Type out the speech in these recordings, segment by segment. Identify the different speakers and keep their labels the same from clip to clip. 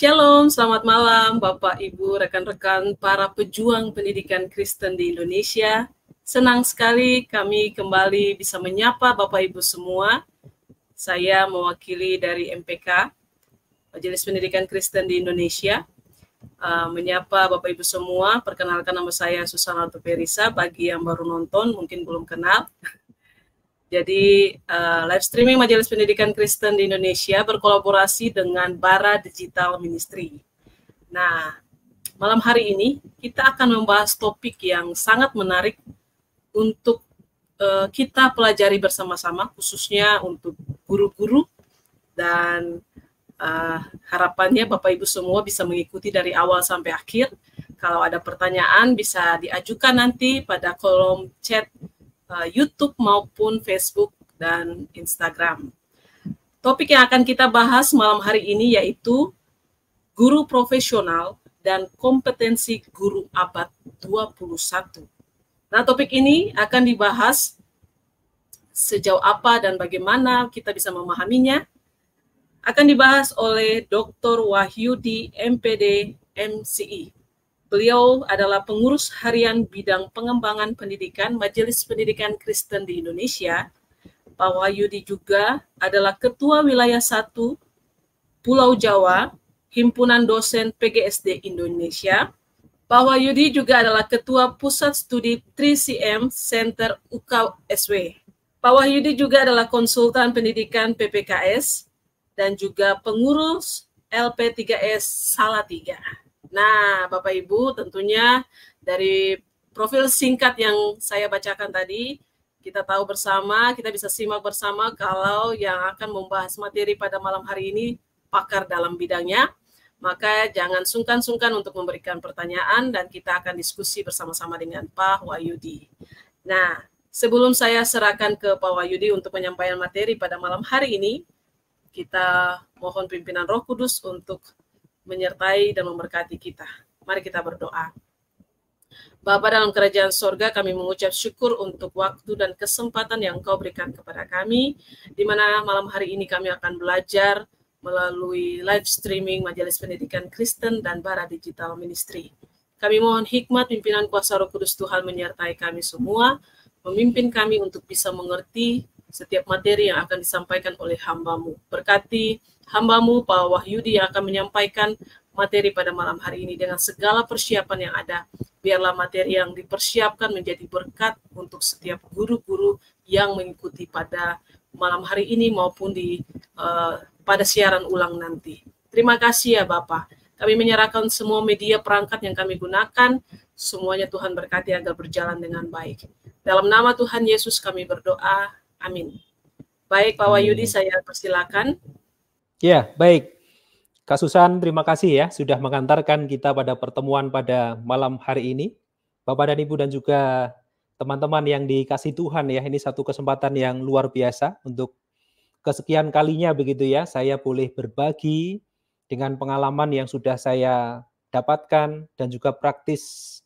Speaker 1: Shalom, selamat malam Bapak, Ibu, rekan-rekan para pejuang pendidikan Kristen di Indonesia. Senang sekali kami kembali bisa menyapa Bapak Ibu semua. Saya mewakili dari MPK, Majelis Pendidikan Kristen di Indonesia. Uh, menyapa Bapak Ibu semua, perkenalkan nama saya Susana Tuperisa, bagi yang baru nonton mungkin belum kenal. Jadi uh, live streaming Majelis Pendidikan Kristen di Indonesia berkolaborasi dengan Bara Digital Ministry. Nah, malam hari ini kita akan membahas topik yang sangat menarik untuk uh, kita pelajari bersama-sama, khususnya untuk guru-guru dan uh, harapannya Bapak Ibu semua bisa mengikuti dari awal sampai akhir. Kalau ada pertanyaan bisa diajukan nanti pada kolom chat Eh, YouTube maupun Facebook dan Instagram. Topik yang akan kita bahas malam hari ini yaitu guru profesional dan kompetensi guru abad 21. Nah, topik ini akan dibahas sejauh apa dan bagaimana kita bisa memahaminya akan dibahas oleh Dr. Wahyudi MPD MCI. E. Beliau adalah pengurus harian bidang pengembangan pendidikan Majelis Pendidikan Kristen di Indonesia. Pak Wahyudi juga adalah Ketua Wilayah 1 Pulau Jawa, Himpunan Dosen PGSD Indonesia. Pak Wahyudi juga adalah Ketua Pusat Studi 3CM Center UKSW. Pak Wahyudi juga adalah konsultan pendidikan PPKS dan juga pengurus LP3S Salatiga. Nah, Bapak Ibu, tentunya dari profil singkat yang saya bacakan tadi, kita tahu bersama, kita bisa simak bersama kalau yang akan membahas materi pada malam hari ini pakar dalam bidangnya. Maka jangan sungkan-sungkan untuk memberikan pertanyaan dan kita akan diskusi bersama-sama dengan Pak Wahyudi. Nah, sebelum saya serahkan ke Pak Wahyudi untuk penyampaian materi pada malam hari ini, kita mohon pimpinan Roh Kudus untuk menyertai dan memberkati kita. Mari kita berdoa. Bapa dalam kerajaan sorga, kami mengucap syukur untuk waktu dan kesempatan yang Engkau berikan kepada kami, di mana malam hari ini kami akan belajar melalui live streaming Majelis Pendidikan Kristen dan Bara Digital Ministry. Kami mohon hikmat pimpinan kuasa roh kudus Tuhan menyertai kami semua, memimpin kami untuk bisa mengerti setiap materi yang akan disampaikan oleh hambamu. Berkati hambamu Pak Wahyudi yang akan menyampaikan materi pada malam hari ini dengan segala persiapan yang ada. Biarlah materi yang dipersiapkan menjadi berkat untuk setiap guru-guru yang mengikuti pada malam hari ini maupun di uh, pada siaran ulang nanti. Terima kasih ya Bapak. Kami menyerahkan semua media perangkat yang kami gunakan, semuanya Tuhan berkati agar berjalan dengan baik. Dalam nama Tuhan Yesus kami berdoa. Amin. Baik Pak Wahyudi, saya persilakan.
Speaker 2: Ya, baik. Kak Susan, terima kasih ya sudah mengantarkan kita pada pertemuan pada malam hari ini. Bapak dan Ibu dan juga teman-teman yang dikasih Tuhan ya, ini satu kesempatan yang luar biasa untuk kesekian kalinya begitu ya, saya boleh berbagi dengan pengalaman yang sudah saya dapatkan dan juga praktis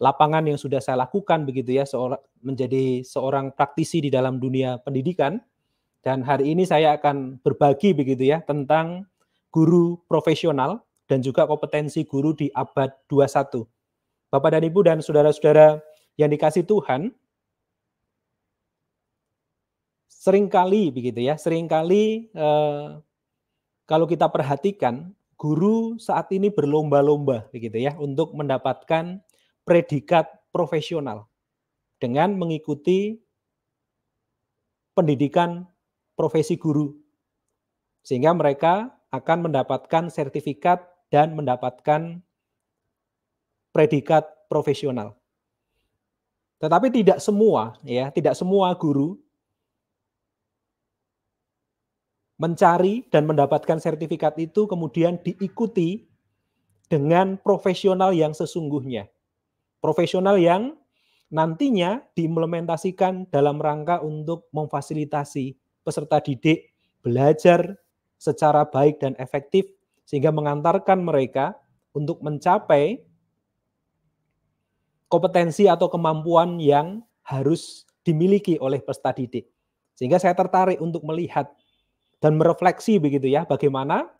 Speaker 2: lapangan yang sudah saya lakukan begitu ya, seorang menjadi seorang praktisi di dalam dunia pendidikan dan hari ini saya akan berbagi begitu ya tentang guru profesional dan juga kompetensi guru di abad 21. Bapak dan Ibu dan saudara-saudara yang dikasih Tuhan, seringkali begitu ya, seringkali eh, kalau kita perhatikan guru saat ini berlomba-lomba begitu ya untuk mendapatkan predikat profesional dengan mengikuti pendidikan profesi guru. Sehingga mereka akan mendapatkan sertifikat dan mendapatkan predikat profesional. Tetapi tidak semua ya, tidak semua guru mencari dan mendapatkan sertifikat itu kemudian diikuti dengan profesional yang sesungguhnya. Profesional yang nantinya diimplementasikan dalam rangka untuk memfasilitasi peserta didik belajar secara baik dan efektif sehingga mengantarkan mereka untuk mencapai kompetensi atau kemampuan yang harus dimiliki oleh peserta didik. Sehingga saya tertarik untuk melihat dan merefleksi begitu ya bagaimana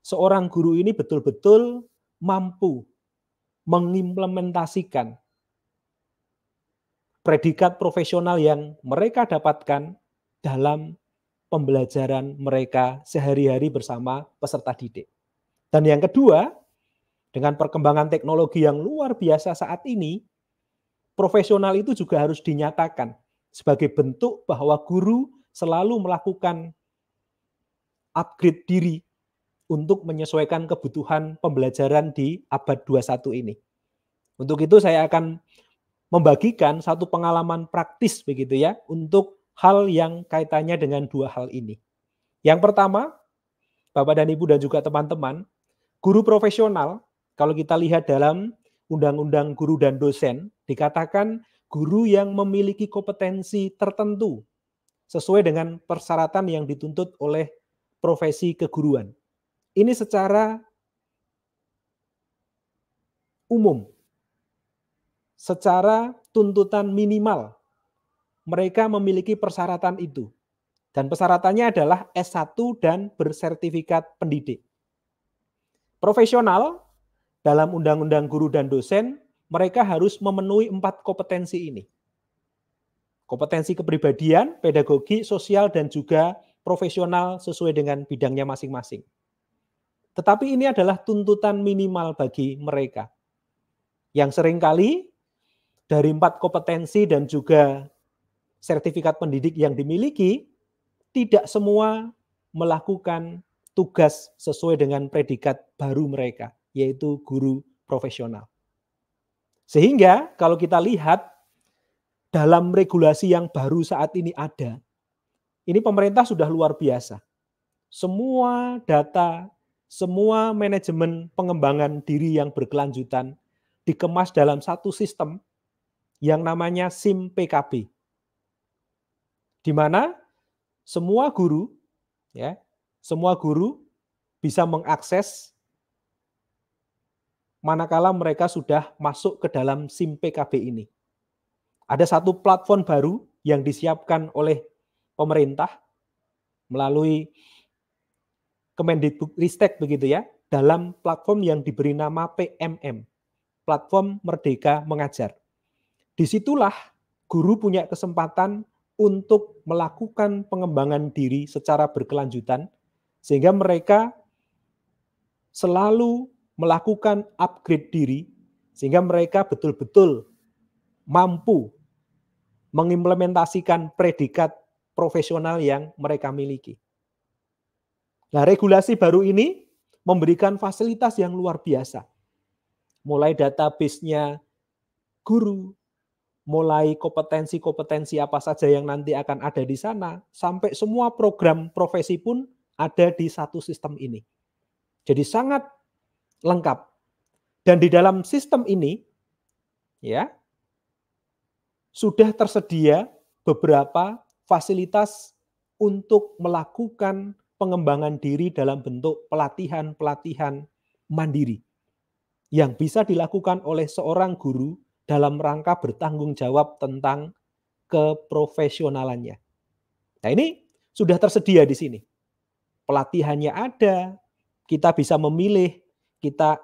Speaker 2: seorang guru ini betul-betul mampu mengimplementasikan predikat profesional yang mereka dapatkan dalam pembelajaran mereka sehari-hari bersama peserta didik. Dan yang kedua, dengan perkembangan teknologi yang luar biasa saat ini, profesional itu juga harus dinyatakan sebagai bentuk bahwa guru selalu melakukan upgrade diri untuk menyesuaikan kebutuhan pembelajaran di abad 21 ini. Untuk itu saya akan membagikan satu pengalaman praktis begitu ya untuk hal yang kaitannya dengan dua hal ini. Yang pertama, Bapak dan Ibu dan juga teman-teman, guru profesional kalau kita lihat dalam undang-undang guru dan dosen dikatakan guru yang memiliki kompetensi tertentu sesuai dengan persyaratan yang dituntut oleh profesi keguruan. Ini secara umum secara tuntutan minimal mereka memiliki persyaratan itu. Dan persyaratannya adalah S1 dan bersertifikat pendidik. Profesional dalam undang-undang guru dan dosen, mereka harus memenuhi empat kompetensi ini. Kompetensi kepribadian, pedagogi, sosial, dan juga profesional sesuai dengan bidangnya masing-masing. Tetapi ini adalah tuntutan minimal bagi mereka. Yang seringkali dari empat kompetensi dan juga sertifikat pendidik yang dimiliki, tidak semua melakukan tugas sesuai dengan predikat baru mereka, yaitu guru profesional. Sehingga kalau kita lihat dalam regulasi yang baru saat ini ada, ini pemerintah sudah luar biasa. Semua data, semua manajemen pengembangan diri yang berkelanjutan dikemas dalam satu sistem yang namanya SIM PKP di mana semua guru ya, semua guru bisa mengakses manakala mereka sudah masuk ke dalam SIM PKB ini. Ada satu platform baru yang disiapkan oleh pemerintah melalui Ristek begitu ya, dalam platform yang diberi nama PMM, Platform Merdeka Mengajar. Disitulah guru punya kesempatan untuk melakukan pengembangan diri secara berkelanjutan sehingga mereka selalu melakukan upgrade diri sehingga mereka betul-betul mampu mengimplementasikan predikat profesional yang mereka miliki. Nah, regulasi baru ini memberikan fasilitas yang luar biasa. Mulai database-nya guru, mulai kompetensi-kompetensi apa saja yang nanti akan ada di sana, sampai semua program profesi pun ada di satu sistem ini. Jadi sangat lengkap. Dan di dalam sistem ini, ya, sudah tersedia beberapa fasilitas untuk melakukan pengembangan diri dalam bentuk pelatihan-pelatihan mandiri yang bisa dilakukan oleh seorang guru dalam rangka bertanggung jawab tentang keprofesionalannya. Nah ini sudah tersedia di sini. Pelatihannya ada, kita bisa memilih, kita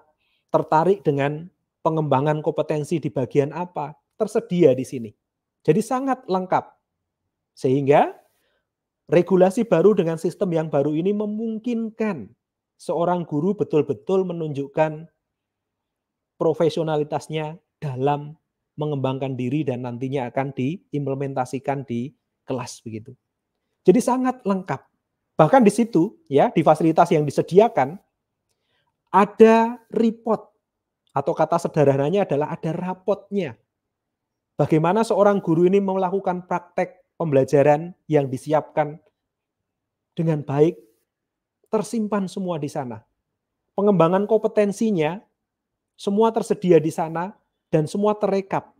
Speaker 2: tertarik dengan pengembangan kompetensi di bagian apa, tersedia di sini. Jadi sangat lengkap. Sehingga regulasi baru dengan sistem yang baru ini memungkinkan seorang guru betul-betul menunjukkan profesionalitasnya dalam mengembangkan diri dan nantinya akan diimplementasikan di kelas begitu. Jadi sangat lengkap. Bahkan di situ ya di fasilitas yang disediakan ada report atau kata sederhananya adalah ada rapotnya. Bagaimana seorang guru ini melakukan praktek pembelajaran yang disiapkan dengan baik tersimpan semua di sana. Pengembangan kompetensinya semua tersedia di sana dan semua terekap.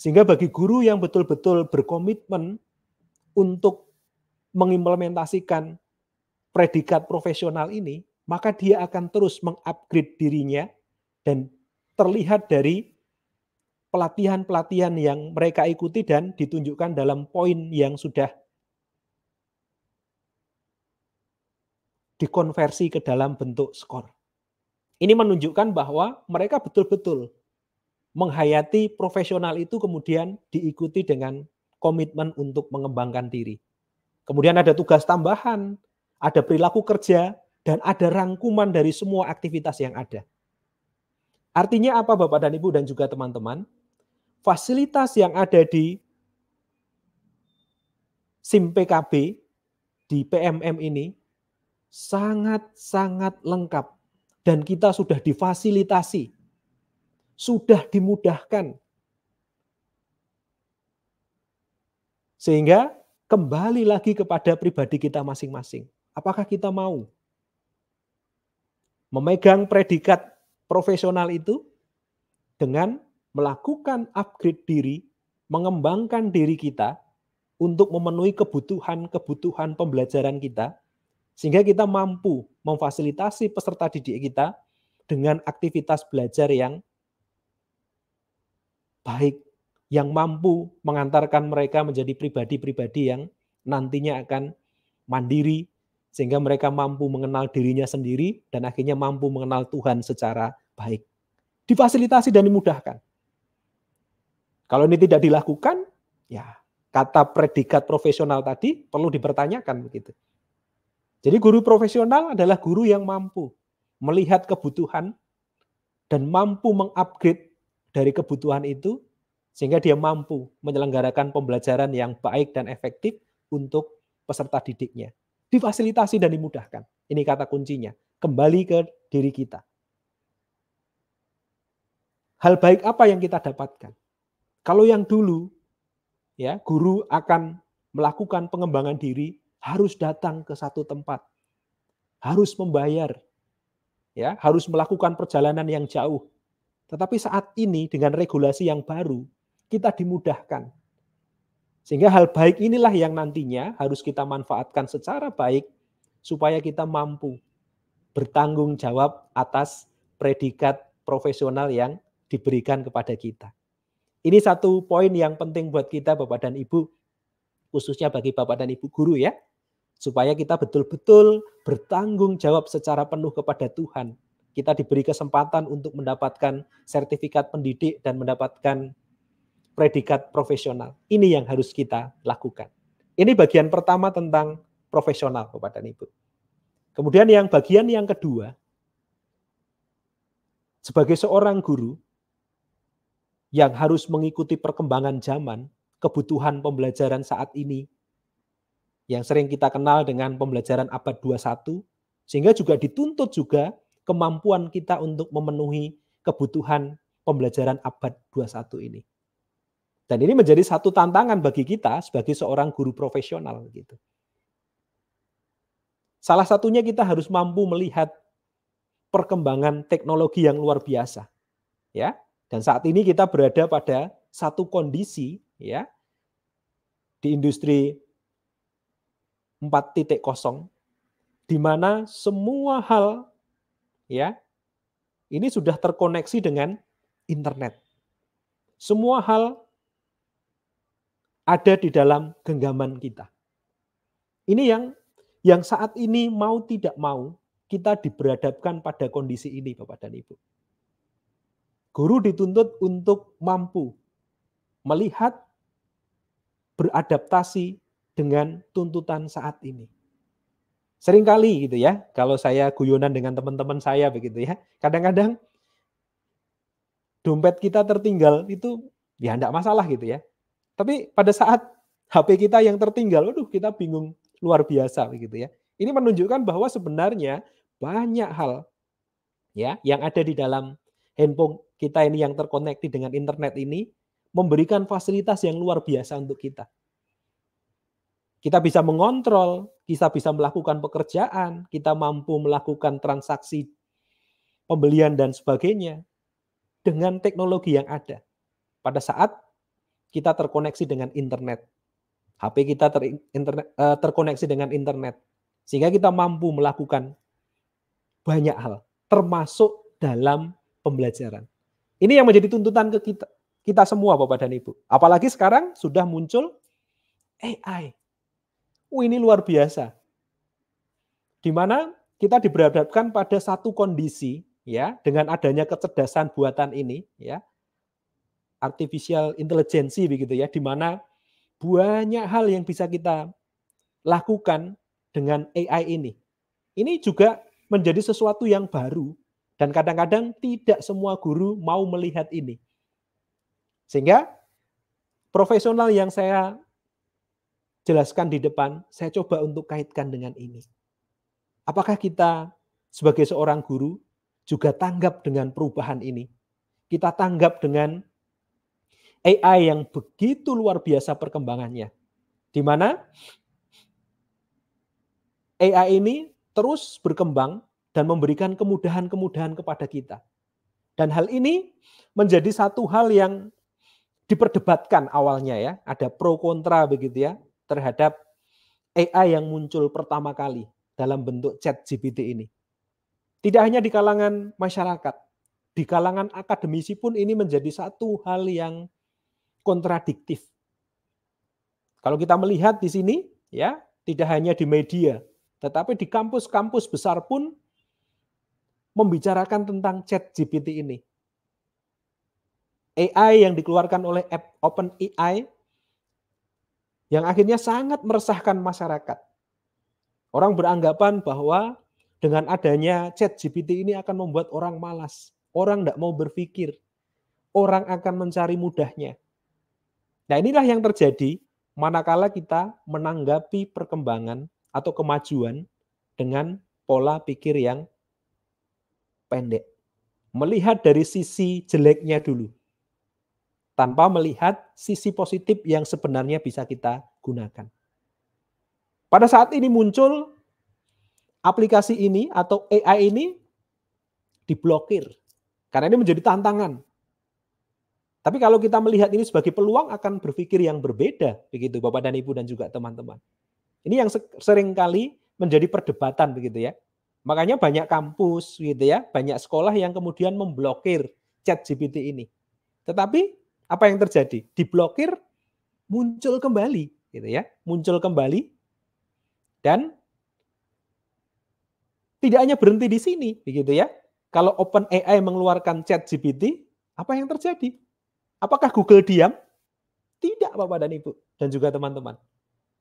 Speaker 2: Sehingga bagi guru yang betul-betul berkomitmen untuk mengimplementasikan predikat profesional ini, maka dia akan terus mengupgrade dirinya dan terlihat dari pelatihan-pelatihan yang mereka ikuti dan ditunjukkan dalam poin yang sudah dikonversi ke dalam bentuk skor. Ini menunjukkan bahwa mereka betul-betul menghayati profesional itu kemudian diikuti dengan komitmen untuk mengembangkan diri. Kemudian ada tugas tambahan, ada perilaku kerja, dan ada rangkuman dari semua aktivitas yang ada. Artinya apa Bapak dan Ibu dan juga teman-teman? Fasilitas yang ada di SIM PKB di PMM ini sangat-sangat lengkap dan kita sudah difasilitasi sudah dimudahkan. Sehingga kembali lagi kepada pribadi kita masing-masing. Apakah kita mau memegang predikat profesional itu dengan melakukan upgrade diri, mengembangkan diri kita untuk memenuhi kebutuhan-kebutuhan pembelajaran kita, sehingga kita mampu memfasilitasi peserta didik kita dengan aktivitas belajar yang baik yang mampu mengantarkan mereka menjadi pribadi-pribadi yang nantinya akan mandiri sehingga mereka mampu mengenal dirinya sendiri dan akhirnya mampu mengenal Tuhan secara baik. Difasilitasi dan dimudahkan. Kalau ini tidak dilakukan, ya kata predikat profesional tadi perlu dipertanyakan begitu. Jadi guru profesional adalah guru yang mampu melihat kebutuhan dan mampu mengupgrade dari kebutuhan itu sehingga dia mampu menyelenggarakan pembelajaran yang baik dan efektif untuk peserta didiknya. Difasilitasi dan dimudahkan. Ini kata kuncinya. Kembali ke diri kita. Hal baik apa yang kita dapatkan? Kalau yang dulu ya guru akan melakukan pengembangan diri harus datang ke satu tempat. Harus membayar. Ya, harus melakukan perjalanan yang jauh tetapi saat ini dengan regulasi yang baru, kita dimudahkan. Sehingga hal baik inilah yang nantinya harus kita manfaatkan secara baik supaya kita mampu bertanggung jawab atas predikat profesional yang diberikan kepada kita. Ini satu poin yang penting buat kita Bapak dan Ibu, khususnya bagi Bapak dan Ibu guru ya, supaya kita betul-betul bertanggung jawab secara penuh kepada Tuhan kita diberi kesempatan untuk mendapatkan sertifikat pendidik dan mendapatkan predikat profesional. Ini yang harus kita lakukan. Ini bagian pertama tentang profesional Bapak dan Ibu. Kemudian yang bagian yang kedua, sebagai seorang guru yang harus mengikuti perkembangan zaman, kebutuhan pembelajaran saat ini yang sering kita kenal dengan pembelajaran abad 21, sehingga juga dituntut juga kemampuan kita untuk memenuhi kebutuhan pembelajaran abad 21 ini. Dan ini menjadi satu tantangan bagi kita sebagai seorang guru profesional gitu. Salah satunya kita harus mampu melihat perkembangan teknologi yang luar biasa. Ya. Dan saat ini kita berada pada satu kondisi ya di industri 4.0 di mana semua hal ya ini sudah terkoneksi dengan internet. Semua hal ada di dalam genggaman kita. Ini yang yang saat ini mau tidak mau kita diberadapkan pada kondisi ini Bapak dan Ibu. Guru dituntut untuk mampu melihat beradaptasi dengan tuntutan saat ini. Seringkali gitu ya, kalau saya guyonan dengan teman-teman saya begitu ya, kadang-kadang dompet kita tertinggal itu ya enggak masalah gitu ya. Tapi pada saat HP kita yang tertinggal, aduh kita bingung luar biasa begitu ya. Ini menunjukkan bahwa sebenarnya banyak hal ya yang ada di dalam handphone kita ini yang terkoneksi dengan internet ini memberikan fasilitas yang luar biasa untuk kita. Kita bisa mengontrol kita bisa melakukan pekerjaan, kita mampu melakukan transaksi pembelian dan sebagainya dengan teknologi yang ada. Pada saat kita terkoneksi dengan internet, HP kita ter internet, eh, terkoneksi dengan internet, sehingga kita mampu melakukan banyak hal, termasuk dalam pembelajaran. Ini yang menjadi tuntutan ke kita, kita semua, Bapak dan Ibu. Apalagi sekarang sudah muncul AI. Oh, ini luar biasa. Di mana kita diberhadapkan pada satu kondisi ya dengan adanya kecerdasan buatan ini ya artificial intelligence begitu ya di mana banyak hal yang bisa kita lakukan dengan AI ini. Ini juga menjadi sesuatu yang baru dan kadang-kadang tidak semua guru mau melihat ini. Sehingga profesional yang saya jelaskan di depan, saya coba untuk kaitkan dengan ini. Apakah kita sebagai seorang guru juga tanggap dengan perubahan ini? Kita tanggap dengan AI yang begitu luar biasa perkembangannya. Di mana AI ini terus berkembang dan memberikan kemudahan-kemudahan kepada kita. Dan hal ini menjadi satu hal yang diperdebatkan awalnya ya, ada pro kontra begitu ya terhadap AI yang muncul pertama kali dalam bentuk chat GPT ini. Tidak hanya di kalangan masyarakat, di kalangan akademisi pun ini menjadi satu hal yang kontradiktif. Kalau kita melihat di sini, ya tidak hanya di media, tetapi di kampus-kampus besar pun membicarakan tentang chat GPT ini. AI yang dikeluarkan oleh OpenAI yang akhirnya sangat meresahkan masyarakat. Orang beranggapan bahwa dengan adanya chat GPT ini akan membuat orang malas, orang tidak mau berpikir, orang akan mencari mudahnya. Nah inilah yang terjadi manakala kita menanggapi perkembangan atau kemajuan dengan pola pikir yang pendek. Melihat dari sisi jeleknya dulu tanpa melihat sisi positif yang sebenarnya bisa kita gunakan. Pada saat ini muncul aplikasi ini atau AI ini diblokir karena ini menjadi tantangan. Tapi kalau kita melihat ini sebagai peluang akan berpikir yang berbeda begitu Bapak dan Ibu dan juga teman-teman. Ini yang seringkali menjadi perdebatan begitu ya. Makanya banyak kampus gitu ya, banyak sekolah yang kemudian memblokir chat GPT ini. Tetapi apa yang terjadi? Diblokir, muncul kembali, gitu ya, muncul kembali dan tidak hanya berhenti di sini, begitu ya. Kalau Open AI mengeluarkan Chat GPT, apa yang terjadi? Apakah Google diam? Tidak, Bapak dan Ibu, dan juga teman-teman.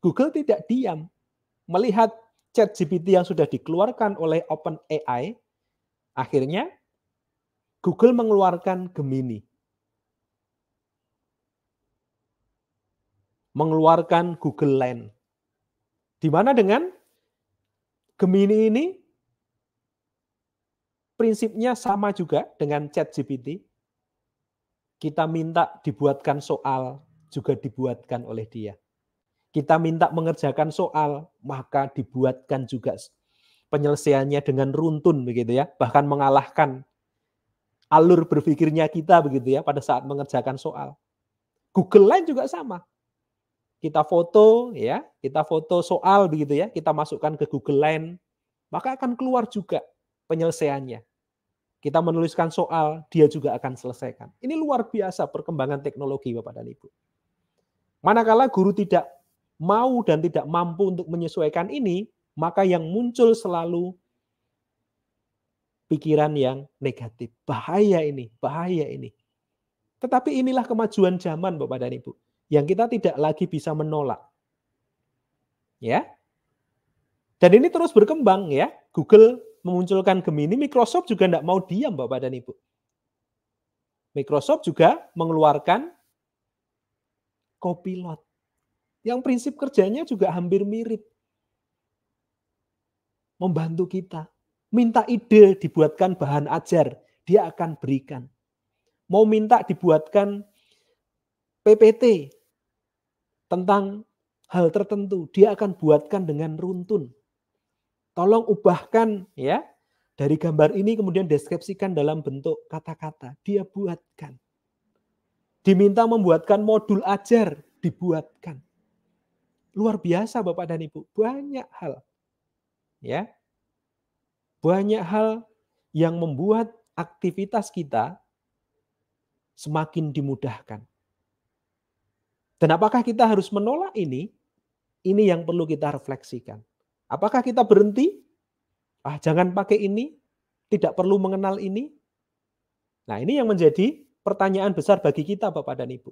Speaker 2: Google tidak diam. Melihat Chat GPT yang sudah dikeluarkan oleh Open AI, akhirnya Google mengeluarkan Gemini. mengeluarkan Google Land. Di mana dengan Gemini ini prinsipnya sama juga dengan Chat GPT. Kita minta dibuatkan soal juga dibuatkan oleh dia. Kita minta mengerjakan soal, maka dibuatkan juga penyelesaiannya dengan runtun begitu ya, bahkan mengalahkan alur berpikirnya kita begitu ya pada saat mengerjakan soal. Google Lens juga sama kita foto ya, kita foto soal begitu ya, kita masukkan ke Google Lens maka akan keluar juga penyelesaiannya. Kita menuliskan soal, dia juga akan selesaikan. Ini luar biasa perkembangan teknologi Bapak dan Ibu. Manakala guru tidak mau dan tidak mampu untuk menyesuaikan ini, maka yang muncul selalu pikiran yang negatif. Bahaya ini, bahaya ini. Tetapi inilah kemajuan zaman Bapak dan Ibu yang kita tidak lagi bisa menolak. Ya. Dan ini terus berkembang ya. Google memunculkan Gemini, Microsoft juga tidak mau diam Bapak dan Ibu. Microsoft juga mengeluarkan Copilot yang prinsip kerjanya juga hampir mirip. Membantu kita. Minta ide dibuatkan bahan ajar, dia akan berikan. Mau minta dibuatkan PPT, tentang hal tertentu, dia akan buatkan dengan runtun. Tolong ubahkan ya dari gambar ini kemudian deskripsikan dalam bentuk kata-kata. Dia buatkan. Diminta membuatkan modul ajar, dibuatkan. Luar biasa Bapak dan Ibu, banyak hal. Ya. Banyak hal yang membuat aktivitas kita semakin dimudahkan. Dan apakah kita harus menolak ini? Ini yang perlu kita refleksikan. Apakah kita berhenti? Ah, jangan pakai ini. Tidak perlu mengenal ini. Nah, ini yang menjadi pertanyaan besar bagi kita, Bapak dan Ibu.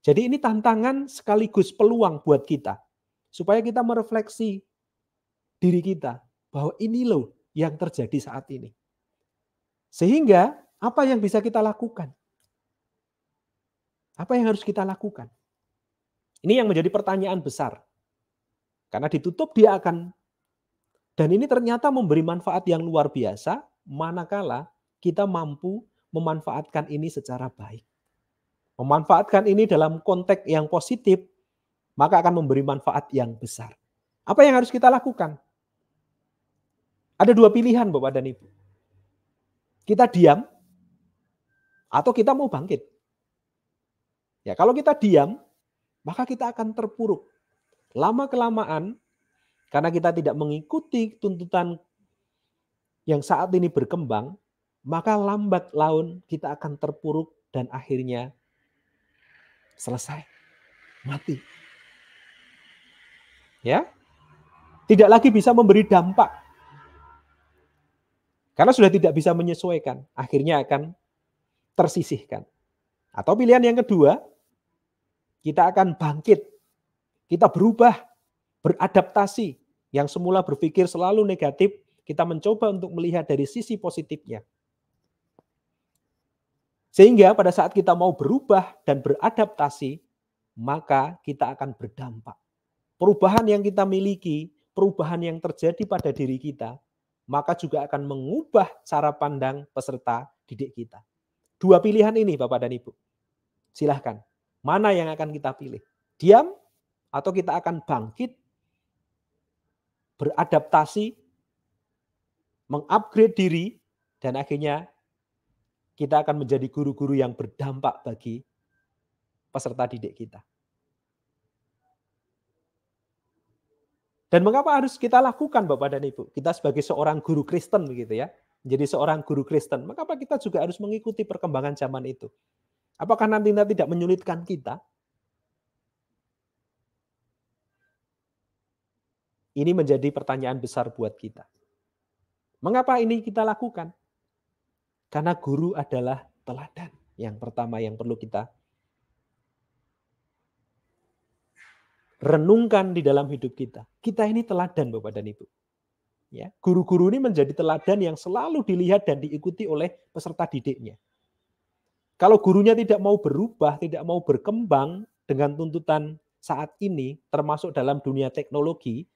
Speaker 2: Jadi ini tantangan sekaligus peluang buat kita. Supaya kita merefleksi diri kita. Bahwa ini loh yang terjadi saat ini. Sehingga apa yang bisa kita lakukan? Apa yang harus kita lakukan? Ini yang menjadi pertanyaan besar. Karena ditutup dia akan dan ini ternyata memberi manfaat yang luar biasa manakala kita mampu memanfaatkan ini secara baik. Memanfaatkan ini dalam konteks yang positif maka akan memberi manfaat yang besar. Apa yang harus kita lakukan? Ada dua pilihan Bapak dan Ibu. Kita diam atau kita mau bangkit. Ya, kalau kita diam, maka kita akan terpuruk. Lama-kelamaan, karena kita tidak mengikuti tuntutan yang saat ini berkembang, maka lambat laun kita akan terpuruk dan akhirnya selesai, mati. Ya, tidak lagi bisa memberi dampak karena sudah tidak bisa menyesuaikan, akhirnya akan tersisihkan. Atau pilihan yang kedua, kita akan bangkit. Kita berubah, beradaptasi. Yang semula berpikir selalu negatif, kita mencoba untuk melihat dari sisi positifnya. Sehingga pada saat kita mau berubah dan beradaptasi, maka kita akan berdampak. Perubahan yang kita miliki, perubahan yang terjadi pada diri kita, maka juga akan mengubah cara pandang peserta didik kita. Dua pilihan ini Bapak dan Ibu. Silahkan. Mana yang akan kita pilih? Diam atau kita akan bangkit, beradaptasi, mengupgrade diri, dan akhirnya kita akan menjadi guru-guru yang berdampak bagi peserta didik kita. Dan mengapa harus kita lakukan Bapak dan Ibu? Kita sebagai seorang guru Kristen begitu ya. Menjadi seorang guru Kristen. Mengapa kita juga harus mengikuti perkembangan zaman itu? Apakah nanti tidak menyulitkan kita? Ini menjadi pertanyaan besar buat kita. Mengapa ini kita lakukan? Karena guru adalah teladan yang pertama yang perlu kita renungkan di dalam hidup kita. Kita ini teladan Bapak dan Ibu. Ya, guru-guru ini menjadi teladan yang selalu dilihat dan diikuti oleh peserta didiknya. Kalau gurunya tidak mau berubah, tidak mau berkembang dengan tuntutan saat ini, termasuk dalam dunia teknologi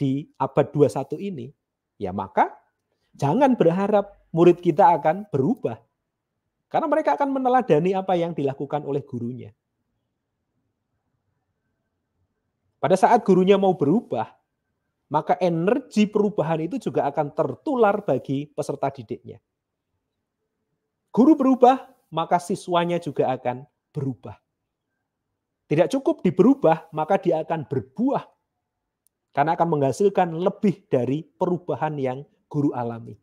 Speaker 2: di abad 21 ini, ya maka jangan berharap murid kita akan berubah. Karena mereka akan meneladani apa yang dilakukan oleh gurunya. Pada saat gurunya mau berubah, maka energi perubahan itu juga akan tertular bagi peserta didiknya. Guru berubah, maka siswanya juga akan berubah. Tidak cukup diberubah, maka dia akan berbuah. Karena akan menghasilkan lebih dari perubahan yang guru alami.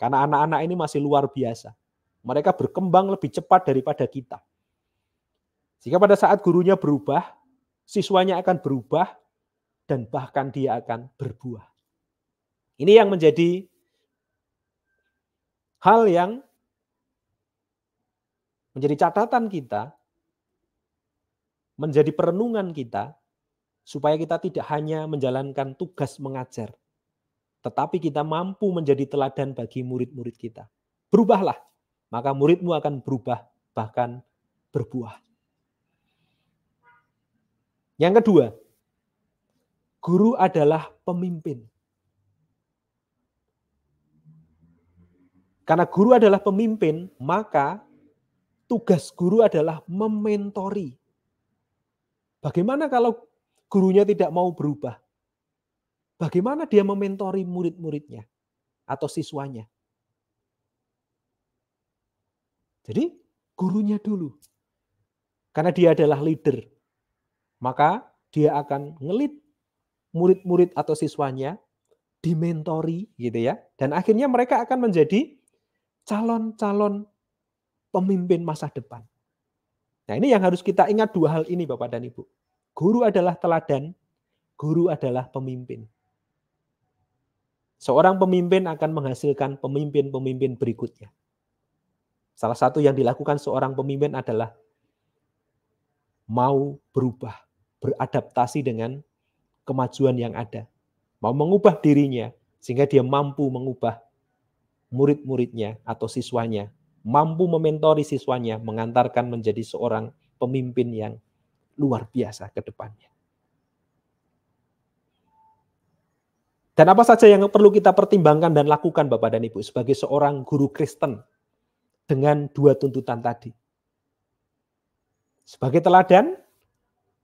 Speaker 2: Karena anak-anak ini masih luar biasa. Mereka berkembang lebih cepat daripada kita. Jika pada saat gurunya berubah, siswanya akan berubah, dan bahkan dia akan berbuah. Ini yang menjadi hal yang menjadi catatan kita, menjadi perenungan kita, supaya kita tidak hanya menjalankan tugas mengajar, tetapi kita mampu menjadi teladan bagi murid-murid kita. Berubahlah, maka muridmu akan berubah, bahkan berbuah. Yang kedua, guru adalah pemimpin. Karena guru adalah pemimpin, maka tugas guru adalah mementori. Bagaimana kalau gurunya tidak mau berubah? Bagaimana dia mementori murid-muridnya atau siswanya? Jadi gurunya dulu. Karena dia adalah leader. Maka dia akan ngelit murid-murid atau siswanya dimentori gitu ya. Dan akhirnya mereka akan menjadi calon-calon pemimpin masa depan. Nah ini yang harus kita ingat dua hal ini Bapak dan Ibu. Guru adalah teladan, guru adalah pemimpin. Seorang pemimpin akan menghasilkan pemimpin-pemimpin berikutnya. Salah satu yang dilakukan seorang pemimpin adalah mau berubah, beradaptasi dengan kemajuan yang ada. Mau mengubah dirinya sehingga dia mampu mengubah murid-muridnya atau siswanya mampu mementori siswanya, mengantarkan menjadi seorang pemimpin yang luar biasa ke depannya. Dan apa saja yang perlu kita pertimbangkan dan lakukan Bapak dan Ibu sebagai seorang guru Kristen dengan dua tuntutan tadi. Sebagai teladan,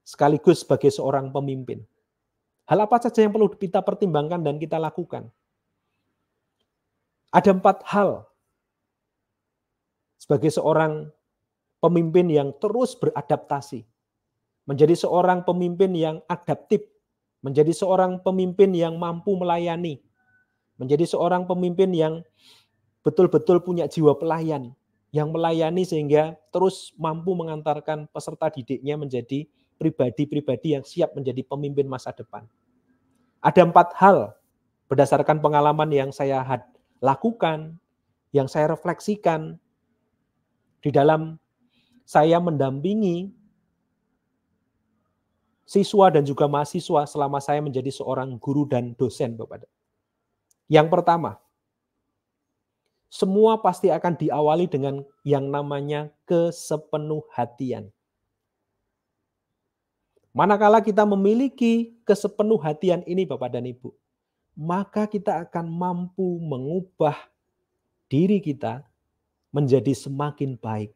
Speaker 2: sekaligus sebagai seorang pemimpin. Hal apa saja yang perlu kita pertimbangkan dan kita lakukan? Ada empat hal sebagai seorang pemimpin yang terus beradaptasi, menjadi seorang pemimpin yang adaptif, menjadi seorang pemimpin yang mampu melayani, menjadi seorang pemimpin yang betul-betul punya jiwa pelayan, yang melayani sehingga terus mampu mengantarkan peserta didiknya menjadi pribadi-pribadi yang siap menjadi pemimpin masa depan. Ada empat hal berdasarkan pengalaman yang saya lakukan, yang saya refleksikan, di dalam saya mendampingi siswa dan juga mahasiswa selama saya menjadi seorang guru dan dosen, Bapak. Yang pertama, semua pasti akan diawali dengan yang namanya kesepenuh hatian. Manakala kita memiliki kesepenuh hatian ini Bapak dan Ibu, maka kita akan mampu mengubah diri kita menjadi semakin baik.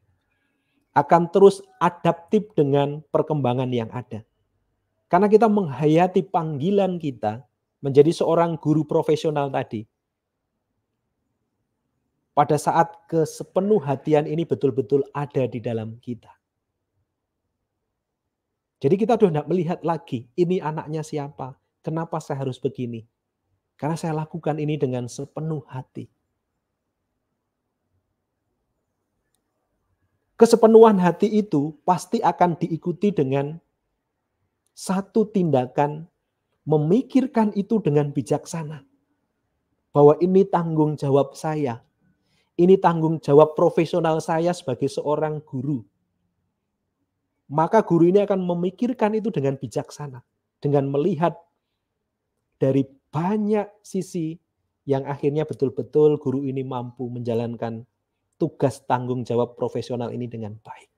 Speaker 2: Akan terus adaptif dengan perkembangan yang ada. Karena kita menghayati panggilan kita menjadi seorang guru profesional tadi. Pada saat kesepenuh hatian ini betul-betul ada di dalam kita. Jadi kita sudah tidak melihat lagi ini anaknya siapa, kenapa saya harus begini. Karena saya lakukan ini dengan sepenuh hati. kesepenuhan hati itu pasti akan diikuti dengan satu tindakan memikirkan itu dengan bijaksana. Bahwa ini tanggung jawab saya. Ini tanggung jawab profesional saya sebagai seorang guru. Maka guru ini akan memikirkan itu dengan bijaksana. Dengan melihat dari banyak sisi yang akhirnya betul-betul guru ini mampu menjalankan tugas tanggung jawab profesional ini dengan baik.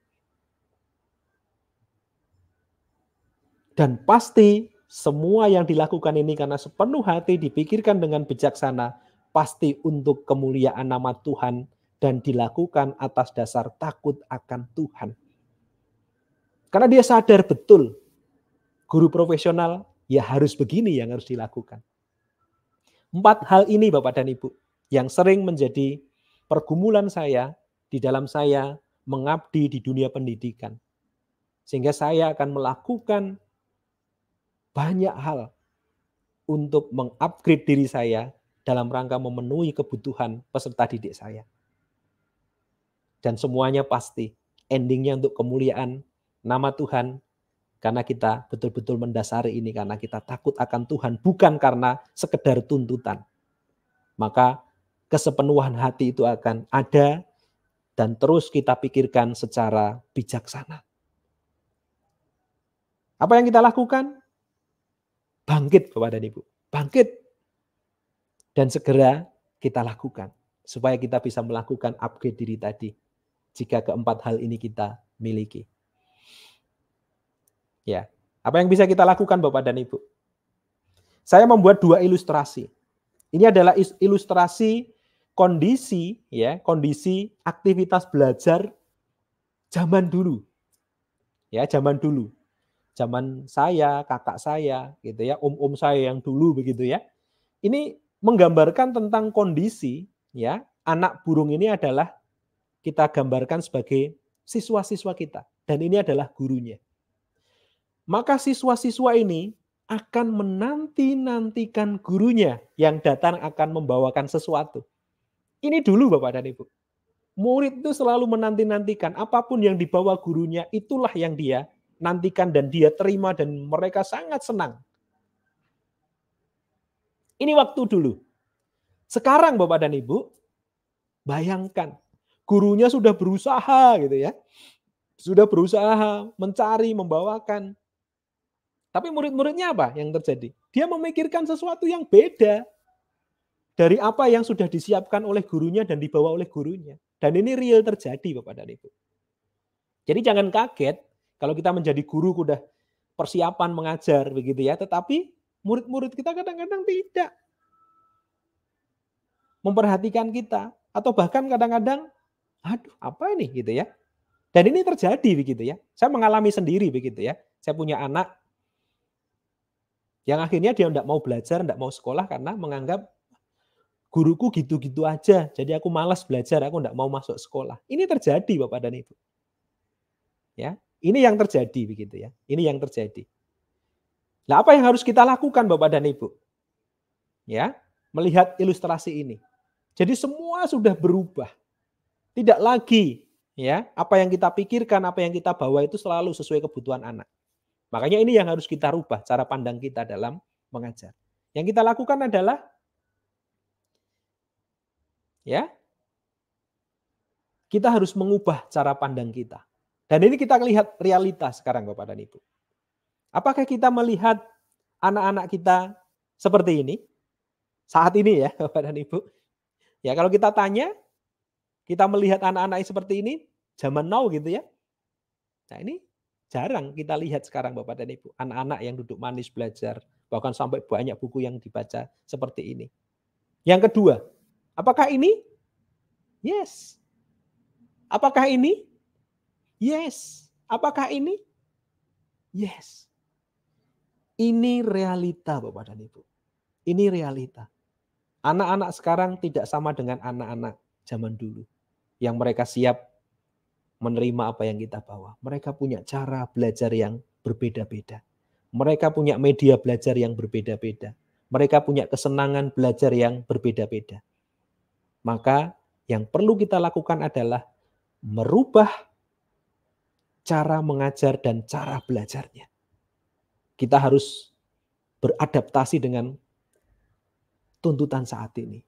Speaker 2: Dan pasti semua yang dilakukan ini karena sepenuh hati dipikirkan dengan bijaksana, pasti untuk kemuliaan nama Tuhan dan dilakukan atas dasar takut akan Tuhan. Karena dia sadar betul guru profesional ya harus begini yang harus dilakukan. Empat hal ini Bapak dan Ibu yang sering menjadi pergumulan saya di dalam saya mengabdi di dunia pendidikan. Sehingga saya akan melakukan banyak hal untuk mengupgrade diri saya dalam rangka memenuhi kebutuhan peserta didik saya. Dan semuanya pasti endingnya untuk kemuliaan nama Tuhan karena kita betul-betul mendasari ini karena kita takut akan Tuhan bukan karena sekedar tuntutan. Maka kesepenuhan hati itu akan ada dan terus kita pikirkan secara bijaksana. Apa yang kita lakukan? Bangkit Bapak dan Ibu. Bangkit. Dan segera kita lakukan. Supaya kita bisa melakukan upgrade diri tadi. Jika keempat hal ini kita miliki. Ya, apa yang bisa kita lakukan Bapak dan Ibu? Saya membuat dua ilustrasi. Ini adalah ilustrasi kondisi ya, kondisi aktivitas belajar zaman dulu. Ya, zaman dulu. Zaman saya, kakak saya gitu ya, om-om saya yang dulu begitu ya. Ini menggambarkan tentang kondisi ya, anak burung ini adalah kita gambarkan sebagai siswa-siswa kita dan ini adalah gurunya. Maka siswa-siswa ini akan menanti-nantikan gurunya yang datang akan membawakan sesuatu. Ini dulu Bapak dan Ibu. Murid itu selalu menanti-nantikan apapun yang dibawa gurunya, itulah yang dia nantikan dan dia terima dan mereka sangat senang. Ini waktu dulu. Sekarang Bapak dan Ibu, bayangkan gurunya sudah berusaha gitu ya. Sudah berusaha mencari, membawakan. Tapi murid-muridnya apa yang terjadi? Dia memikirkan sesuatu yang beda dari apa yang sudah disiapkan oleh gurunya dan dibawa oleh gurunya. Dan ini real terjadi Bapak dan Ibu. Jadi jangan kaget kalau kita menjadi guru udah persiapan mengajar begitu ya, tetapi murid-murid kita kadang-kadang tidak memperhatikan kita atau bahkan kadang-kadang aduh apa ini gitu ya. Dan ini terjadi begitu ya. Saya mengalami sendiri begitu ya. Saya punya anak yang akhirnya dia tidak mau belajar, tidak mau sekolah karena menganggap guruku gitu-gitu aja, jadi aku malas belajar, aku tidak mau masuk sekolah. Ini terjadi Bapak dan Ibu. Ya, ini yang terjadi begitu ya. Ini yang terjadi. Nah, apa yang harus kita lakukan Bapak dan Ibu? Ya, melihat ilustrasi ini. Jadi semua sudah berubah. Tidak lagi ya, apa yang kita pikirkan, apa yang kita bawa itu selalu sesuai kebutuhan anak. Makanya ini yang harus kita rubah cara pandang kita dalam mengajar. Yang kita lakukan adalah Ya. Kita harus mengubah cara pandang kita. Dan ini kita lihat realitas sekarang Bapak dan Ibu. Apakah kita melihat anak-anak kita seperti ini? Saat ini ya Bapak dan Ibu. Ya kalau kita tanya, kita melihat anak-anak seperti ini zaman now gitu ya. Nah ini jarang kita lihat sekarang Bapak dan Ibu. Anak-anak yang duduk manis belajar, bahkan sampai banyak buku yang dibaca seperti ini. Yang kedua, Apakah ini? Yes. Apakah ini? Yes. Apakah ini? Yes. Ini realita Bapak dan Ibu. Ini realita. Anak-anak sekarang tidak sama dengan anak-anak zaman dulu. Yang mereka siap menerima apa yang kita bawa. Mereka punya cara belajar yang berbeda-beda. Mereka punya media belajar yang berbeda-beda. Mereka punya kesenangan belajar yang berbeda-beda. Maka yang perlu kita lakukan adalah merubah cara mengajar dan cara belajarnya. Kita harus beradaptasi dengan tuntutan saat ini.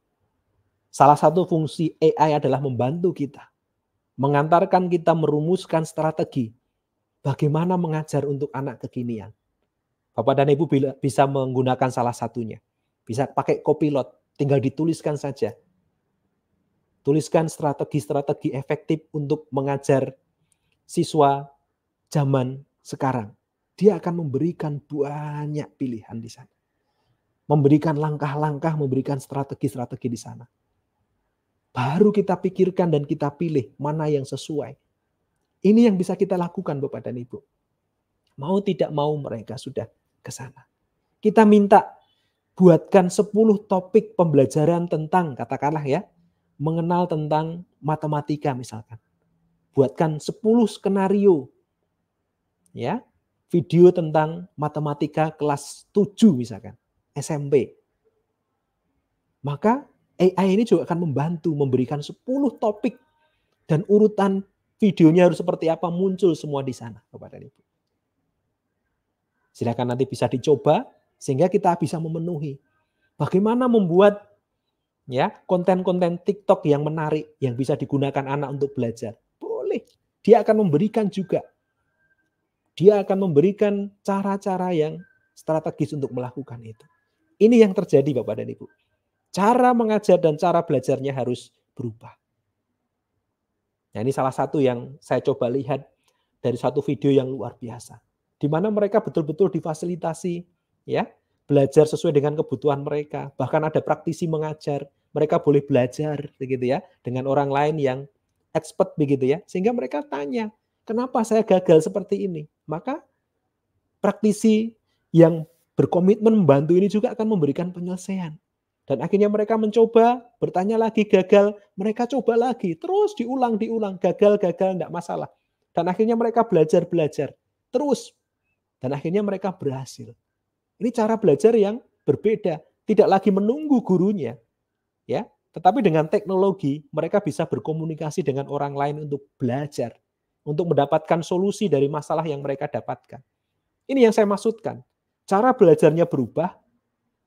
Speaker 2: Salah satu fungsi AI adalah membantu kita, mengantarkan kita merumuskan strategi bagaimana mengajar untuk anak kekinian. Bapak dan Ibu bisa menggunakan salah satunya. Bisa pakai copilot, tinggal dituliskan saja Tuliskan strategi-strategi efektif untuk mengajar siswa zaman sekarang. Dia akan memberikan banyak pilihan di sana. Memberikan langkah-langkah, memberikan strategi-strategi di sana. Baru kita pikirkan dan kita pilih mana yang sesuai. Ini yang bisa kita lakukan Bapak dan Ibu. Mau tidak mau mereka sudah ke sana. Kita minta buatkan 10 topik pembelajaran tentang katakanlah ya mengenal tentang matematika misalkan. Buatkan 10 skenario. Ya, video tentang matematika kelas 7 misalkan, SMP. Maka AI ini juga akan membantu memberikan 10 topik dan urutan videonya harus seperti apa muncul semua di sana kepada Ibu. Silakan nanti bisa dicoba sehingga kita bisa memenuhi. Bagaimana membuat ya konten-konten TikTok yang menarik yang bisa digunakan anak untuk belajar boleh dia akan memberikan juga dia akan memberikan cara-cara yang strategis untuk melakukan itu ini yang terjadi Bapak dan Ibu cara mengajar dan cara belajarnya harus berubah nah ini salah satu yang saya coba lihat dari satu video yang luar biasa di mana mereka betul-betul difasilitasi ya belajar sesuai dengan kebutuhan mereka bahkan ada praktisi mengajar mereka boleh belajar begitu ya dengan orang lain yang expert begitu ya sehingga mereka tanya kenapa saya gagal seperti ini maka praktisi yang berkomitmen membantu ini juga akan memberikan penyelesaian dan akhirnya mereka mencoba bertanya lagi gagal mereka coba lagi terus diulang diulang gagal gagal tidak masalah dan akhirnya mereka belajar belajar terus dan akhirnya mereka berhasil ini cara belajar yang berbeda tidak lagi menunggu gurunya ya. Tetapi dengan teknologi mereka bisa berkomunikasi dengan orang lain untuk belajar, untuk mendapatkan solusi dari masalah yang mereka dapatkan. Ini yang saya maksudkan. Cara belajarnya berubah,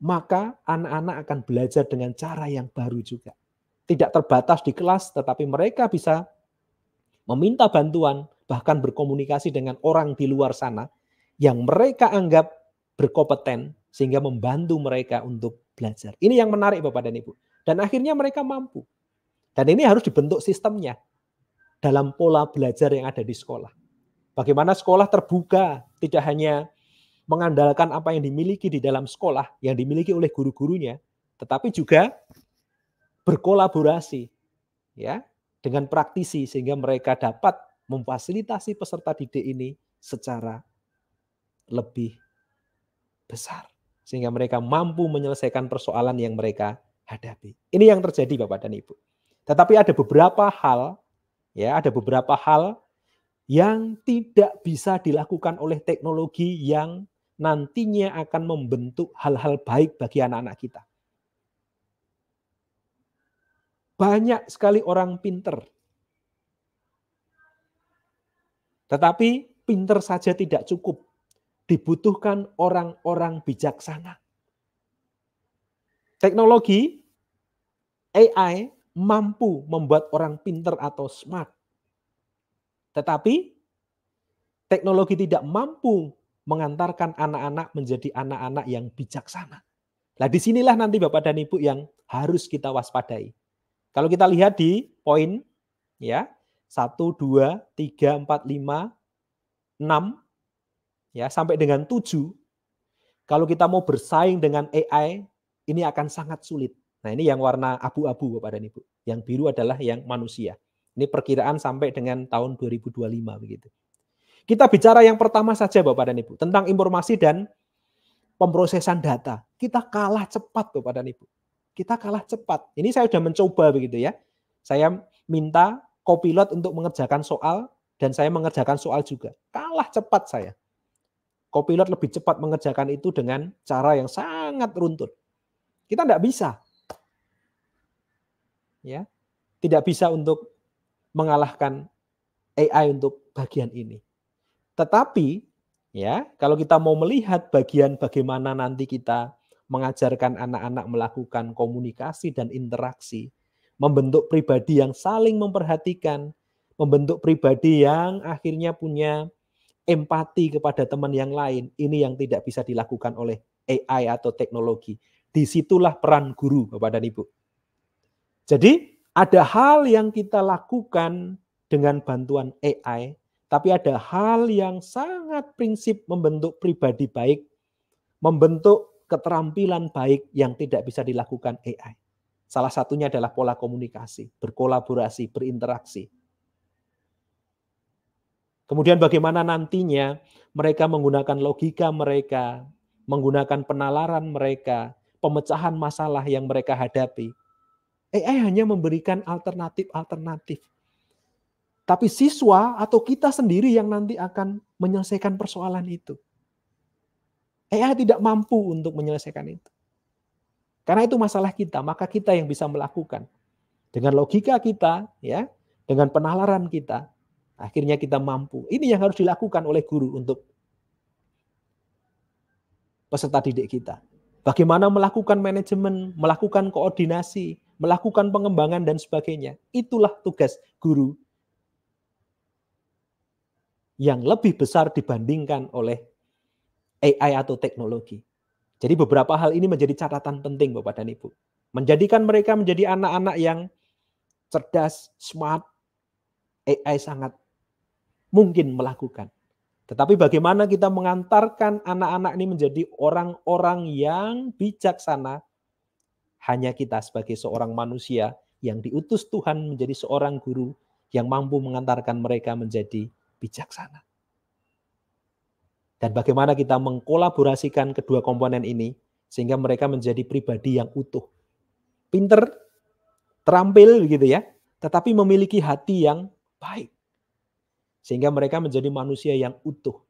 Speaker 2: maka anak-anak akan belajar dengan cara yang baru juga. Tidak terbatas di kelas, tetapi mereka bisa meminta bantuan, bahkan berkomunikasi dengan orang di luar sana yang mereka anggap berkompeten sehingga membantu mereka untuk belajar. Ini yang menarik Bapak dan Ibu. Dan akhirnya mereka mampu. Dan ini harus dibentuk sistemnya dalam pola belajar yang ada di sekolah. Bagaimana sekolah terbuka, tidak hanya mengandalkan apa yang dimiliki di dalam sekolah, yang dimiliki oleh guru-gurunya, tetapi juga berkolaborasi ya dengan praktisi sehingga mereka dapat memfasilitasi peserta didik ini secara lebih besar sehingga mereka mampu menyelesaikan persoalan yang mereka hadapi. Ini yang terjadi Bapak dan Ibu. Tetapi ada beberapa hal ya, ada beberapa hal yang tidak bisa dilakukan oleh teknologi yang nantinya akan membentuk hal-hal baik bagi anak-anak kita. Banyak sekali orang pinter. Tetapi pinter saja tidak cukup. Dibutuhkan orang-orang bijaksana teknologi AI mampu membuat orang pinter atau smart. Tetapi teknologi tidak mampu mengantarkan anak-anak menjadi anak-anak yang bijaksana. Nah disinilah nanti Bapak dan Ibu yang harus kita waspadai. Kalau kita lihat di poin ya 1 2 3 4 5 6 ya sampai dengan 7 kalau kita mau bersaing dengan AI ini akan sangat sulit. Nah, ini yang warna abu-abu Bapak dan Ibu. Yang biru adalah yang manusia. Ini perkiraan sampai dengan tahun 2025 begitu. Kita bicara yang pertama saja Bapak dan Ibu tentang informasi dan pemrosesan data. Kita kalah cepat Bapak dan Ibu. Kita kalah cepat. Ini saya sudah mencoba begitu ya. Saya minta kopilot untuk mengerjakan soal dan saya mengerjakan soal juga. Kalah cepat saya. Kopilot lebih cepat mengerjakan itu dengan cara yang sangat runtut. Kita tidak bisa. Ya. Tidak bisa untuk mengalahkan AI untuk bagian ini. Tetapi ya, kalau kita mau melihat bagian bagaimana nanti kita mengajarkan anak-anak melakukan komunikasi dan interaksi, membentuk pribadi yang saling memperhatikan, membentuk pribadi yang akhirnya punya empati kepada teman yang lain. Ini yang tidak bisa dilakukan oleh AI atau teknologi. Disitulah peran guru, Bapak dan Ibu. Jadi ada hal yang kita lakukan dengan bantuan AI, tapi ada hal yang sangat prinsip membentuk pribadi baik, membentuk keterampilan baik yang tidak bisa dilakukan AI. Salah satunya adalah pola komunikasi, berkolaborasi, berinteraksi. Kemudian bagaimana nantinya mereka menggunakan logika mereka, menggunakan penalaran mereka, pemecahan masalah yang mereka hadapi. AI hanya memberikan alternatif-alternatif. Tapi siswa atau kita sendiri yang nanti akan menyelesaikan persoalan itu. AI tidak mampu untuk menyelesaikan itu. Karena itu masalah kita, maka kita yang bisa melakukan. Dengan logika kita, ya, dengan penalaran kita, akhirnya kita mampu. Ini yang harus dilakukan oleh guru untuk peserta didik kita. Bagaimana melakukan manajemen, melakukan koordinasi, melakukan pengembangan dan sebagainya. Itulah tugas guru yang lebih besar dibandingkan oleh AI atau teknologi. Jadi beberapa hal ini menjadi catatan penting Bapak dan Ibu. Menjadikan mereka menjadi anak-anak yang cerdas, smart, AI sangat mungkin melakukan. Tetapi bagaimana kita mengantarkan anak-anak ini menjadi orang-orang yang bijaksana? Hanya kita sebagai seorang manusia yang diutus Tuhan menjadi seorang guru yang mampu mengantarkan mereka menjadi bijaksana. Dan bagaimana kita mengkolaborasikan kedua komponen ini sehingga mereka menjadi pribadi yang utuh. Pinter, terampil gitu ya, tetapi memiliki hati yang baik. Sehingga mereka menjadi manusia yang utuh.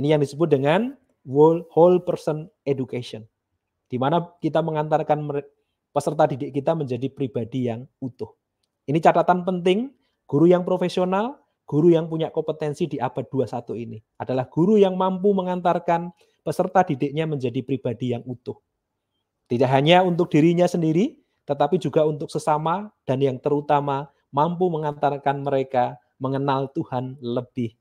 Speaker 2: Ini yang disebut dengan whole person education. Di mana kita mengantarkan peserta didik kita menjadi pribadi yang utuh. Ini catatan penting, guru yang profesional, guru yang punya kompetensi di abad 21 ini adalah guru yang mampu mengantarkan peserta didiknya menjadi pribadi yang utuh. Tidak hanya untuk dirinya sendiri, tetapi juga untuk sesama dan yang terutama mampu mengantarkan mereka mengenal Tuhan lebih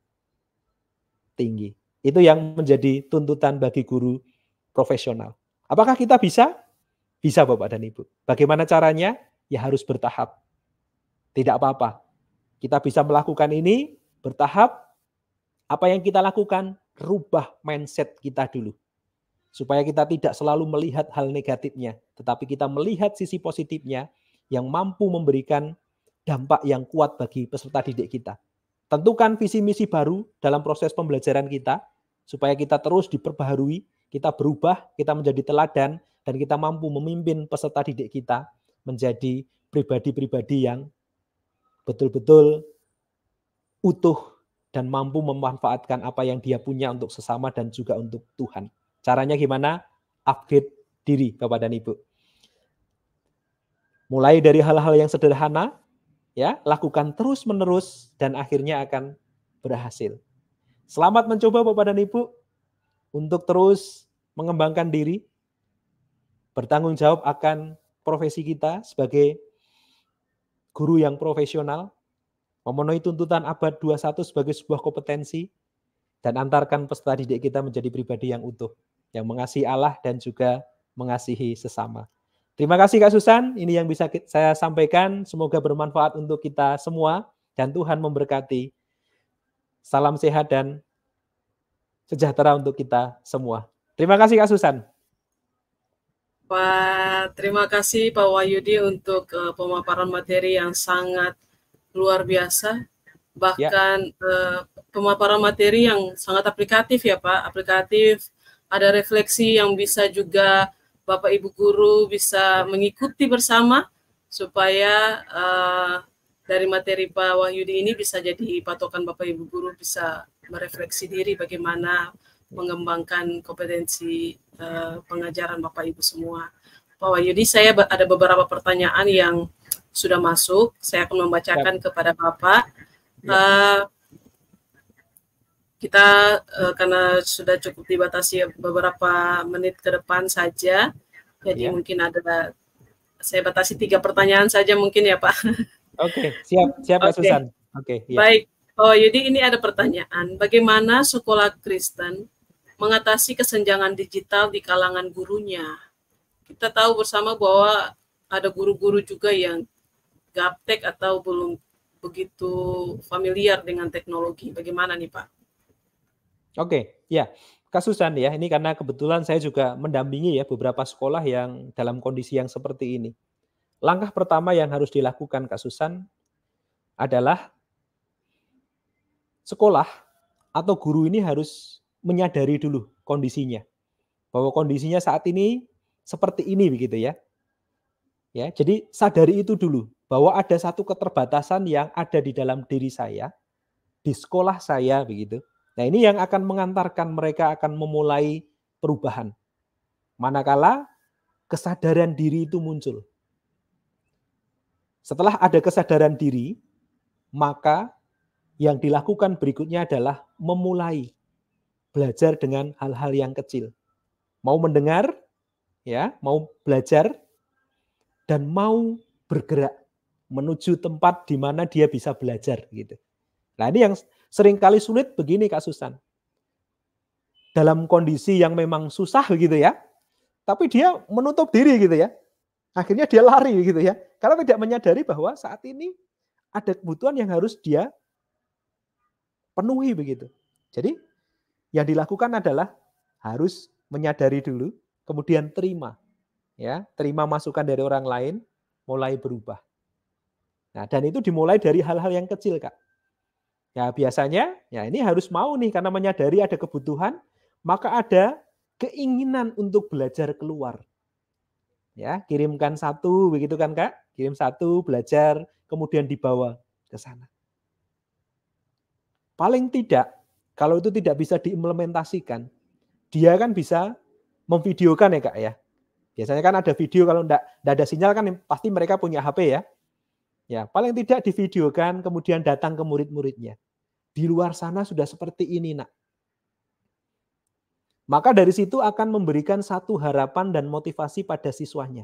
Speaker 2: tinggi. Itu yang menjadi tuntutan bagi guru profesional. Apakah kita bisa? Bisa Bapak dan Ibu. Bagaimana caranya? Ya harus bertahap. Tidak apa-apa. Kita bisa melakukan ini bertahap. Apa yang kita lakukan? Rubah mindset kita dulu. Supaya kita tidak selalu melihat hal negatifnya, tetapi kita melihat sisi positifnya yang mampu memberikan dampak yang kuat bagi peserta didik kita. Tentukan visi misi baru dalam proses pembelajaran kita supaya kita terus diperbaharui, kita berubah, kita menjadi teladan dan kita mampu memimpin peserta didik kita menjadi pribadi-pribadi yang betul-betul utuh dan mampu memanfaatkan apa yang dia punya untuk sesama dan juga untuk Tuhan. Caranya gimana? Upgrade diri kepada Ibu. Mulai dari hal-hal yang sederhana, ya lakukan terus menerus dan akhirnya akan berhasil selamat mencoba bapak dan ibu untuk terus mengembangkan diri bertanggung jawab akan profesi kita sebagai guru yang profesional memenuhi tuntutan abad 21 sebagai sebuah kompetensi dan antarkan peserta didik kita menjadi pribadi yang utuh yang mengasihi Allah dan juga mengasihi sesama Terima kasih Kak Susan, ini yang bisa saya sampaikan. Semoga bermanfaat untuk kita semua dan Tuhan memberkati. Salam sehat dan sejahtera untuk kita semua. Terima kasih Kak Susan.
Speaker 1: Pak, terima kasih Pak Wahyudi untuk uh, pemaparan materi yang sangat luar biasa. Bahkan ya. uh, pemaparan materi yang sangat aplikatif ya Pak, aplikatif. Ada refleksi yang bisa juga Bapak Ibu guru bisa mengikuti bersama supaya uh, dari materi Pak Wahyudi ini bisa jadi patokan Bapak Ibu guru bisa merefleksi diri bagaimana mengembangkan kompetensi uh, pengajaran Bapak Ibu semua. Pak Wahyudi, saya ada beberapa pertanyaan yang sudah masuk. Saya akan membacakan kepada Bapak. Uh, kita uh, karena sudah cukup dibatasi beberapa menit ke depan saja, jadi ya. mungkin ada saya batasi tiga pertanyaan saja mungkin ya Pak. Oke,
Speaker 2: okay, siap siap Pak okay. Susan. Oke. Okay, iya. yeah.
Speaker 1: Baik. Oh jadi ini ada pertanyaan, bagaimana sekolah Kristen mengatasi kesenjangan digital di kalangan gurunya? Kita tahu bersama bahwa ada guru-guru juga yang gaptek atau belum begitu familiar dengan teknologi. Bagaimana nih Pak?
Speaker 2: Oke, ya. Kasusan ya, ini karena kebetulan saya juga mendampingi ya beberapa sekolah yang dalam kondisi yang seperti ini. Langkah pertama yang harus dilakukan kasusan adalah sekolah atau guru ini harus menyadari dulu kondisinya. Bahwa kondisinya saat ini seperti ini begitu ya. Ya, jadi sadari itu dulu bahwa ada satu keterbatasan yang ada di dalam diri saya, di sekolah saya begitu Nah, ini yang akan mengantarkan mereka akan memulai perubahan. Manakala kesadaran diri itu muncul. Setelah ada kesadaran diri, maka yang dilakukan berikutnya adalah memulai belajar dengan hal-hal yang kecil. Mau mendengar, ya, mau belajar dan mau bergerak menuju tempat di mana dia bisa belajar gitu. Nah, ini yang Seringkali sulit begini Kak Susan. Dalam kondisi yang memang susah begitu ya, tapi dia menutup diri gitu ya. Akhirnya dia lari gitu ya. Karena tidak menyadari bahwa saat ini ada kebutuhan yang harus dia penuhi begitu. Jadi yang dilakukan adalah harus menyadari dulu, kemudian terima. Ya, terima masukan dari orang lain, mulai berubah. Nah, dan itu dimulai dari hal-hal yang kecil, Kak. Ya biasanya ya ini harus mau nih karena menyadari ada kebutuhan, maka ada keinginan untuk belajar keluar. Ya, kirimkan satu begitu kan, Kak? Kirim satu belajar kemudian dibawa ke sana. Paling tidak kalau itu tidak bisa diimplementasikan, dia kan bisa memvideokan ya, Kak ya. Biasanya kan ada video kalau tidak enggak ada sinyal kan pasti mereka punya HP ya. Ya, paling tidak divideokan kemudian datang ke murid-muridnya. Di luar sana sudah seperti ini, Nak. Maka dari situ akan memberikan satu harapan dan motivasi pada siswanya.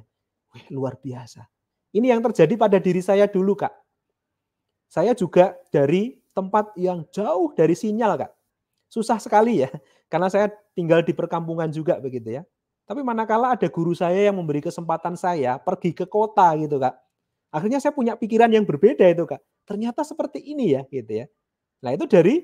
Speaker 2: Wih, luar biasa. Ini yang terjadi pada diri saya dulu, Kak. Saya juga dari tempat yang jauh dari sinyal, Kak. Susah sekali ya, karena saya tinggal di perkampungan juga begitu ya. Tapi manakala ada guru saya yang memberi kesempatan saya pergi ke kota gitu, Kak. Akhirnya saya punya pikiran yang berbeda itu, Kak. Ternyata seperti ini ya, gitu ya. Nah itu dari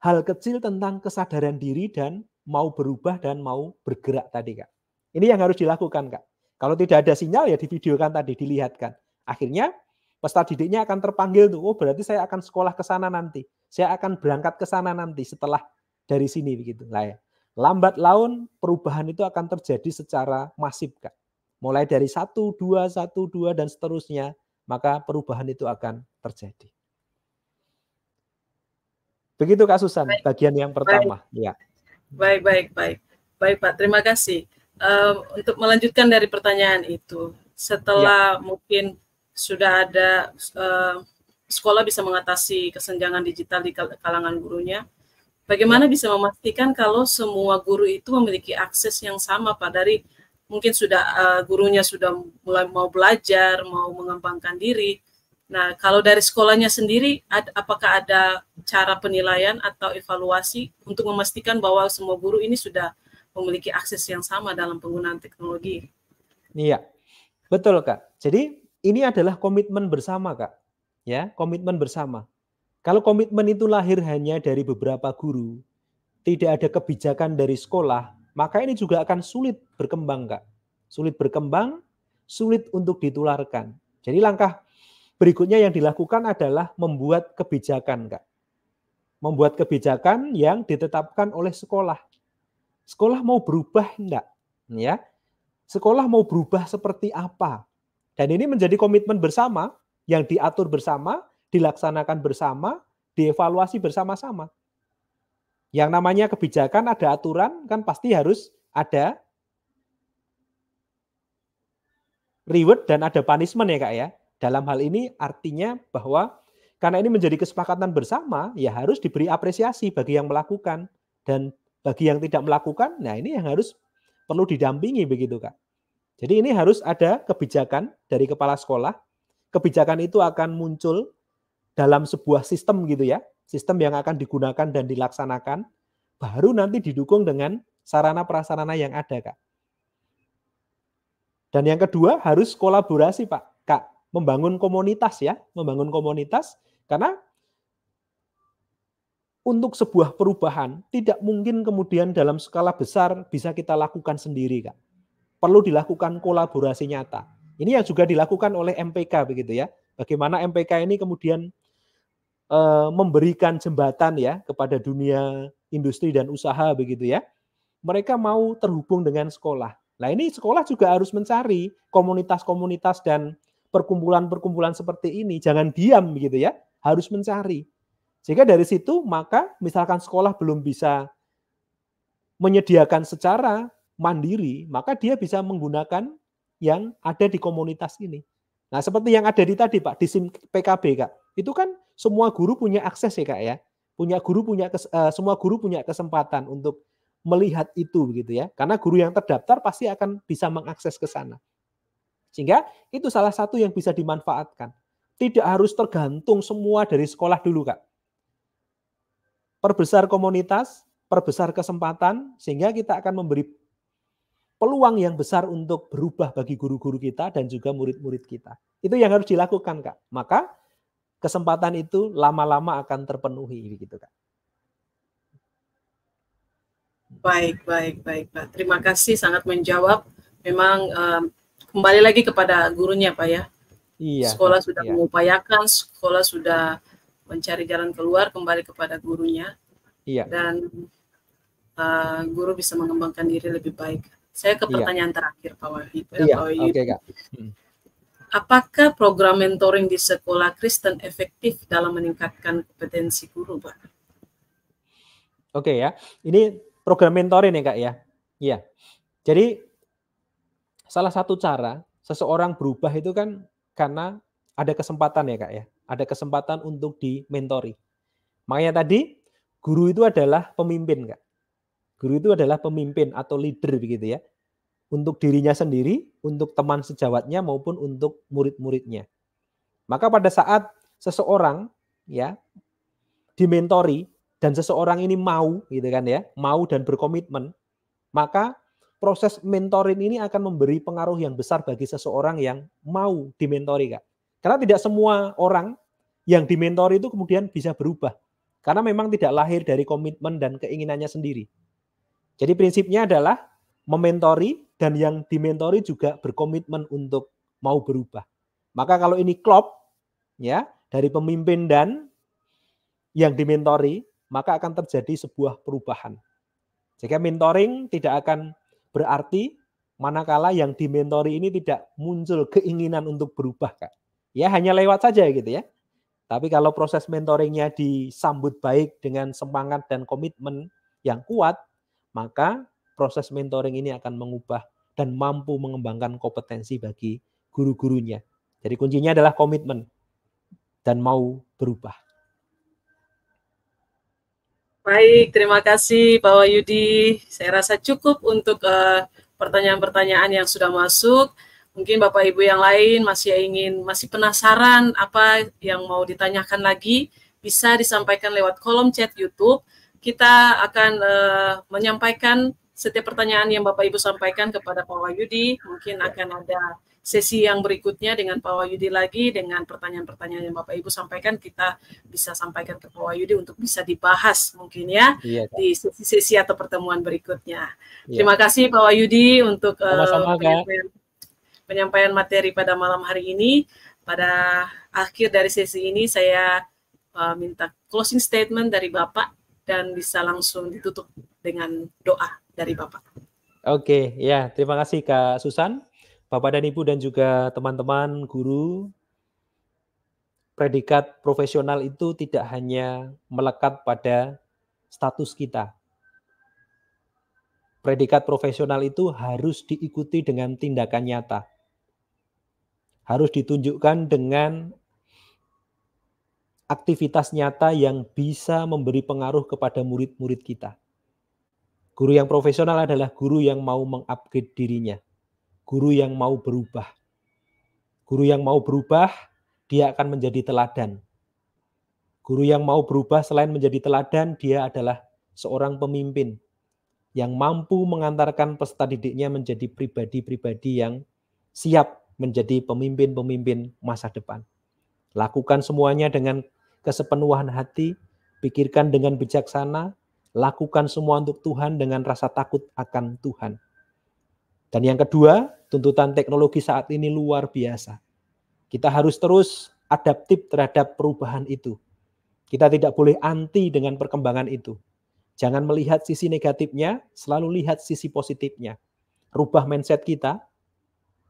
Speaker 2: hal kecil tentang kesadaran diri dan mau berubah dan mau bergerak tadi kak. Ini yang harus dilakukan kak. Kalau tidak ada sinyal ya di video kan tadi, dilihatkan. Akhirnya peserta didiknya akan terpanggil tuh, oh berarti saya akan sekolah ke sana nanti. Saya akan berangkat ke sana nanti setelah dari sini begitu. Lah ya. Lambat laun perubahan itu akan terjadi secara masif kak. Mulai dari satu, dua, satu, dua dan seterusnya, maka perubahan itu akan terjadi. Begitu Kak Susan, baik. bagian yang pertama. Baik. Ya.
Speaker 1: Baik, baik, baik. Baik Pak, terima kasih. Uh, untuk melanjutkan dari pertanyaan itu, setelah ya. mungkin sudah ada uh, sekolah bisa mengatasi kesenjangan digital di kalangan gurunya, bagaimana iya. bisa memastikan kalau semua guru itu memiliki akses yang sama Pak dari mungkin sudah uh, gurunya sudah mulai mau belajar, mau mengembangkan diri, Nah, kalau dari sekolahnya sendiri, ad, apakah ada cara penilaian atau evaluasi untuk memastikan bahwa semua guru ini sudah memiliki akses yang sama dalam penggunaan teknologi?
Speaker 2: Iya, betul kak. Jadi ini adalah komitmen bersama kak, ya komitmen bersama. Kalau komitmen itu lahir hanya dari beberapa guru, tidak ada kebijakan dari sekolah, maka ini juga akan sulit berkembang kak. Sulit berkembang, sulit untuk ditularkan. Jadi langkah Berikutnya yang dilakukan adalah membuat kebijakan, Kak. Membuat kebijakan yang ditetapkan oleh sekolah. Sekolah mau berubah enggak? Ya. Sekolah mau berubah seperti apa? Dan ini menjadi komitmen bersama yang diatur bersama, dilaksanakan bersama, dievaluasi bersama-sama. Yang namanya kebijakan ada aturan kan pasti harus ada reward dan ada punishment ya kak ya. Dalam hal ini artinya bahwa karena ini menjadi kesepakatan bersama, ya harus diberi apresiasi bagi yang melakukan dan bagi yang tidak melakukan, nah ini yang harus perlu didampingi begitu kak. Jadi ini harus ada kebijakan dari kepala sekolah. Kebijakan itu akan muncul dalam sebuah sistem gitu ya, sistem yang akan digunakan dan dilaksanakan, baru nanti didukung dengan sarana prasarana yang ada kak. Dan yang kedua harus kolaborasi pak, kak membangun komunitas ya, membangun komunitas karena untuk sebuah perubahan tidak mungkin kemudian dalam skala besar bisa kita lakukan sendiri, Kak. Perlu dilakukan kolaborasi nyata. Ini yang juga dilakukan oleh MPK begitu ya. Bagaimana MPK ini kemudian e, memberikan jembatan ya kepada dunia industri dan usaha begitu ya. Mereka mau terhubung dengan sekolah. Nah, ini sekolah juga harus mencari komunitas-komunitas dan perkumpulan-perkumpulan seperti ini. Jangan diam gitu ya, harus mencari. Jika dari situ maka misalkan sekolah belum bisa menyediakan secara mandiri, maka dia bisa menggunakan yang ada di komunitas ini. Nah, seperti yang ada di tadi Pak, di SIM PKB Kak. Itu kan semua guru punya akses ya Kak ya. Punya guru punya uh, semua guru punya kesempatan untuk melihat itu begitu ya. Karena guru yang terdaftar pasti akan bisa mengakses ke sana. Sehingga itu salah satu yang bisa dimanfaatkan. Tidak harus tergantung semua dari sekolah dulu, Kak. Perbesar komunitas, perbesar kesempatan, sehingga kita akan memberi peluang yang besar untuk berubah bagi guru-guru kita dan juga murid-murid kita. Itu yang harus dilakukan, Kak. Maka kesempatan itu lama-lama akan terpenuhi, gitu Kak.
Speaker 1: Baik, baik, baik, Pak. Terima kasih sangat menjawab. Memang um, kembali lagi kepada gurunya Pak ya. Iya. Sekolah sudah iya. mengupayakan, sekolah sudah mencari jalan keluar kembali kepada gurunya.
Speaker 2: Iya. Dan
Speaker 1: uh, guru bisa mengembangkan diri lebih baik. Saya ke iya. pertanyaan iya. terakhir Pak Wahid. Iya. Pak Okay, Hmm. Apakah program mentoring di sekolah Kristen efektif dalam meningkatkan kompetensi guru, Pak?
Speaker 2: Oke ya. Ini program mentoring ya, Kak ya. Iya. Jadi salah satu cara seseorang berubah itu kan karena ada kesempatan ya kak ya, ada kesempatan untuk dimentori. Makanya tadi guru itu adalah pemimpin kak. Guru itu adalah pemimpin atau leader begitu ya. Untuk dirinya sendiri, untuk teman sejawatnya maupun untuk murid-muridnya. Maka pada saat seseorang ya dimentori dan seseorang ini mau gitu kan ya, mau dan berkomitmen, maka proses mentoring ini akan memberi pengaruh yang besar bagi seseorang yang mau dimentori, Kak. Karena tidak semua orang yang dimentori itu kemudian bisa berubah. Karena memang tidak lahir dari komitmen dan keinginannya sendiri. Jadi prinsipnya adalah mementori dan yang dimentori juga berkomitmen untuk mau berubah. Maka kalau ini klop ya dari pemimpin dan yang dimentori, maka akan terjadi sebuah perubahan. Jika mentoring tidak akan Berarti manakala yang di dimentori ini tidak muncul keinginan untuk berubah, Kak. Ya, hanya lewat saja gitu ya. Tapi kalau proses mentoringnya disambut baik dengan semangat dan komitmen yang kuat, maka proses mentoring ini akan mengubah dan mampu mengembangkan kompetensi bagi guru-gurunya. Jadi kuncinya adalah komitmen dan mau berubah.
Speaker 1: Baik, terima kasih Pak Wahyudi. Saya rasa cukup untuk eh, pertanyaan-pertanyaan uh, yang sudah masuk. Mungkin Bapak Ibu yang lain masih ingin masih penasaran apa yang mau ditanyakan lagi bisa disampaikan lewat kolom chat YouTube. Kita akan uh, menyampaikan setiap pertanyaan yang Bapak Ibu sampaikan kepada Pak Wahyudi. Mungkin ya. akan ada sesi yang berikutnya dengan Pak Wahyudi lagi dengan pertanyaan-pertanyaan yang Bapak Ibu sampaikan kita bisa sampaikan ke Pak Wahyudi untuk bisa dibahas mungkin ya, iya, di sesi-sesi atau pertemuan berikutnya. Iya. Terima kasih Pak Wahyudi untuk eh, penyampaian, penyampaian materi pada malam hari ini. Pada akhir dari sesi ini saya uh, minta closing statement dari Bapak dan bisa langsung ditutup dengan doa dari Bapak.
Speaker 2: Oke, okay, ya terima kasih Kak Susan Bapak dan Ibu dan juga teman-teman guru, predikat profesional itu tidak hanya melekat pada status kita. Predikat profesional itu harus diikuti dengan tindakan nyata. Harus ditunjukkan dengan aktivitas nyata yang bisa memberi pengaruh kepada murid-murid kita. Guru yang profesional adalah guru yang mau mengupgrade dirinya, guru yang mau berubah. Guru yang mau berubah, dia akan menjadi teladan. Guru yang mau berubah selain menjadi teladan, dia adalah seorang pemimpin yang mampu mengantarkan peserta didiknya menjadi pribadi-pribadi yang siap menjadi pemimpin-pemimpin masa depan. Lakukan semuanya dengan kesepenuhan hati, pikirkan dengan bijaksana, lakukan semua untuk Tuhan dengan rasa takut akan Tuhan. Dan yang kedua, tuntutan teknologi saat ini luar biasa. Kita harus terus adaptif terhadap perubahan itu. Kita tidak boleh anti dengan perkembangan itu. Jangan melihat sisi negatifnya, selalu lihat sisi positifnya. Rubah mindset kita,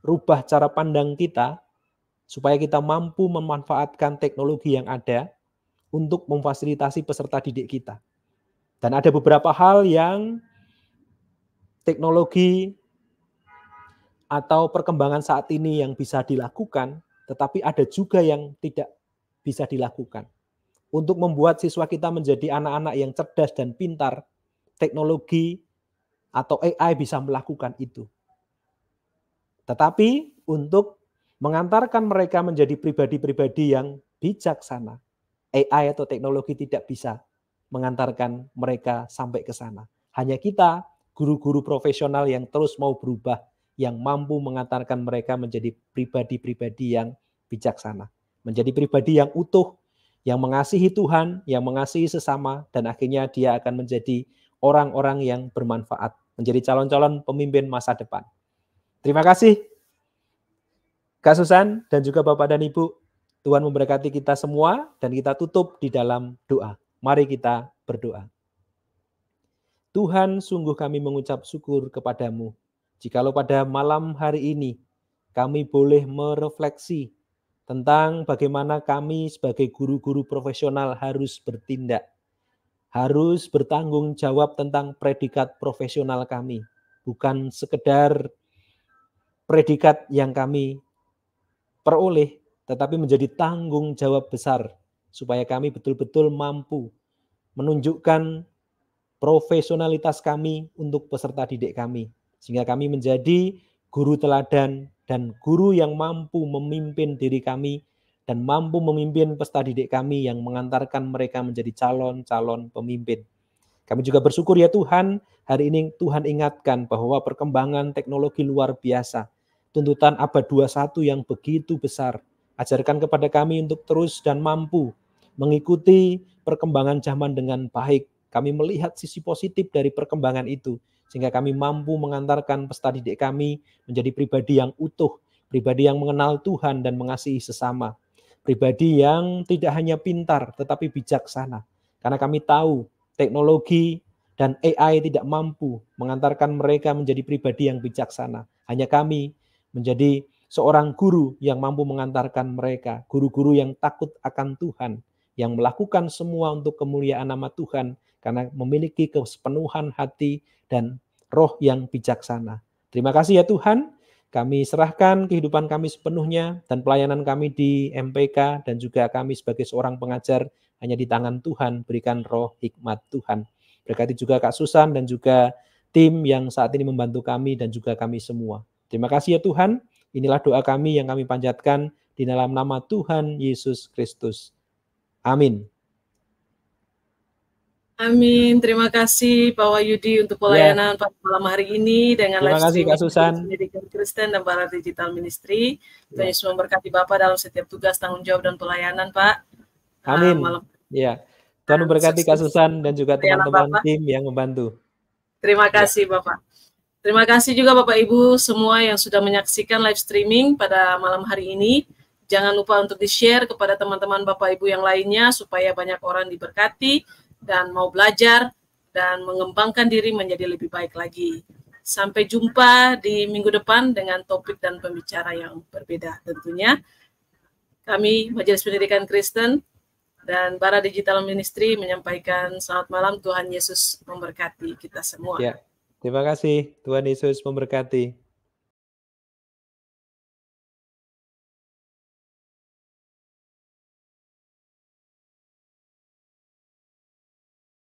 Speaker 2: rubah cara pandang kita, supaya kita mampu memanfaatkan teknologi yang ada untuk memfasilitasi peserta didik kita. Dan ada beberapa hal yang teknologi atau perkembangan saat ini yang bisa dilakukan, tetapi ada juga yang tidak bisa dilakukan. Untuk membuat siswa kita menjadi anak-anak yang cerdas dan pintar, teknologi atau AI bisa melakukan itu. Tetapi untuk mengantarkan mereka menjadi pribadi-pribadi yang bijaksana, AI atau teknologi tidak bisa mengantarkan mereka sampai ke sana. Hanya kita, guru-guru profesional yang terus mau berubah yang mampu mengantarkan mereka menjadi pribadi-pribadi yang bijaksana, menjadi pribadi yang utuh, yang mengasihi Tuhan, yang mengasihi sesama, dan akhirnya dia akan menjadi orang-orang yang bermanfaat, menjadi calon-calon pemimpin masa depan. Terima kasih, Kak Susan dan juga Bapak dan Ibu. Tuhan memberkati kita semua dan kita tutup di dalam doa. Mari kita berdoa. Tuhan, sungguh kami mengucap syukur kepadamu Jikalau pada malam hari ini kami boleh merefleksi tentang bagaimana kami sebagai guru-guru profesional harus bertindak, harus bertanggung jawab tentang predikat profesional kami, bukan sekedar predikat yang kami peroleh, tetapi menjadi tanggung jawab besar supaya kami betul-betul mampu menunjukkan profesionalitas kami untuk peserta didik kami, sehingga kami menjadi guru teladan dan guru yang mampu memimpin diri kami dan mampu memimpin pesta didik kami yang mengantarkan mereka menjadi calon-calon pemimpin. Kami juga bersyukur ya Tuhan, hari ini Tuhan ingatkan bahwa perkembangan teknologi luar biasa, tuntutan abad 21 yang begitu besar, ajarkan kepada kami untuk terus dan mampu mengikuti perkembangan zaman dengan baik, kami melihat sisi positif dari perkembangan itu, sehingga kami mampu mengantarkan peserta didik kami menjadi pribadi yang utuh, pribadi yang mengenal Tuhan dan mengasihi sesama, pribadi yang tidak hanya pintar tetapi bijaksana. Karena kami tahu teknologi dan AI tidak mampu mengantarkan mereka menjadi pribadi yang bijaksana. Hanya kami menjadi seorang guru yang mampu mengantarkan mereka, guru-guru yang takut akan Tuhan, yang melakukan semua untuk kemuliaan nama Tuhan karena memiliki kesepenuhan hati dan roh yang bijaksana. Terima kasih ya Tuhan, kami serahkan kehidupan kami sepenuhnya dan pelayanan kami di MPK dan juga kami sebagai seorang pengajar hanya di tangan Tuhan, berikan roh hikmat Tuhan. Berkati juga Kak Susan dan juga tim yang saat ini membantu kami dan juga kami semua. Terima kasih ya Tuhan, inilah doa kami yang kami panjatkan di dalam nama Tuhan Yesus Kristus. Amin.
Speaker 1: Amin. Terima kasih Pak Wahyudi untuk ya. pelayanan yeah. pada malam hari ini dengan Terima live kasih, Kak Susan. Kristen dan Barat Digital Ministry. Ya. Tuhan yeah. memberkati Bapak dalam setiap tugas, tanggung jawab dan pelayanan, Pak. Ah, Amin. Uh, malam.
Speaker 2: Ya. Tuhan memberkati Kasusan dan juga teman-teman tim yang membantu.
Speaker 1: Terima ya. kasih ya. Bapak. Terima kasih juga Bapak Ibu semua yang sudah menyaksikan live streaming pada malam hari ini. Jangan lupa untuk di-share kepada teman-teman Bapak Ibu yang lainnya supaya banyak orang diberkati dan mau belajar dan mengembangkan diri menjadi lebih baik lagi. Sampai jumpa di minggu depan dengan topik dan pembicara yang berbeda tentunya. Kami Majelis Pendidikan Kristen dan para Digital Ministry menyampaikan selamat malam Tuhan Yesus memberkati kita semua. Ya,
Speaker 2: terima kasih Tuhan Yesus memberkati.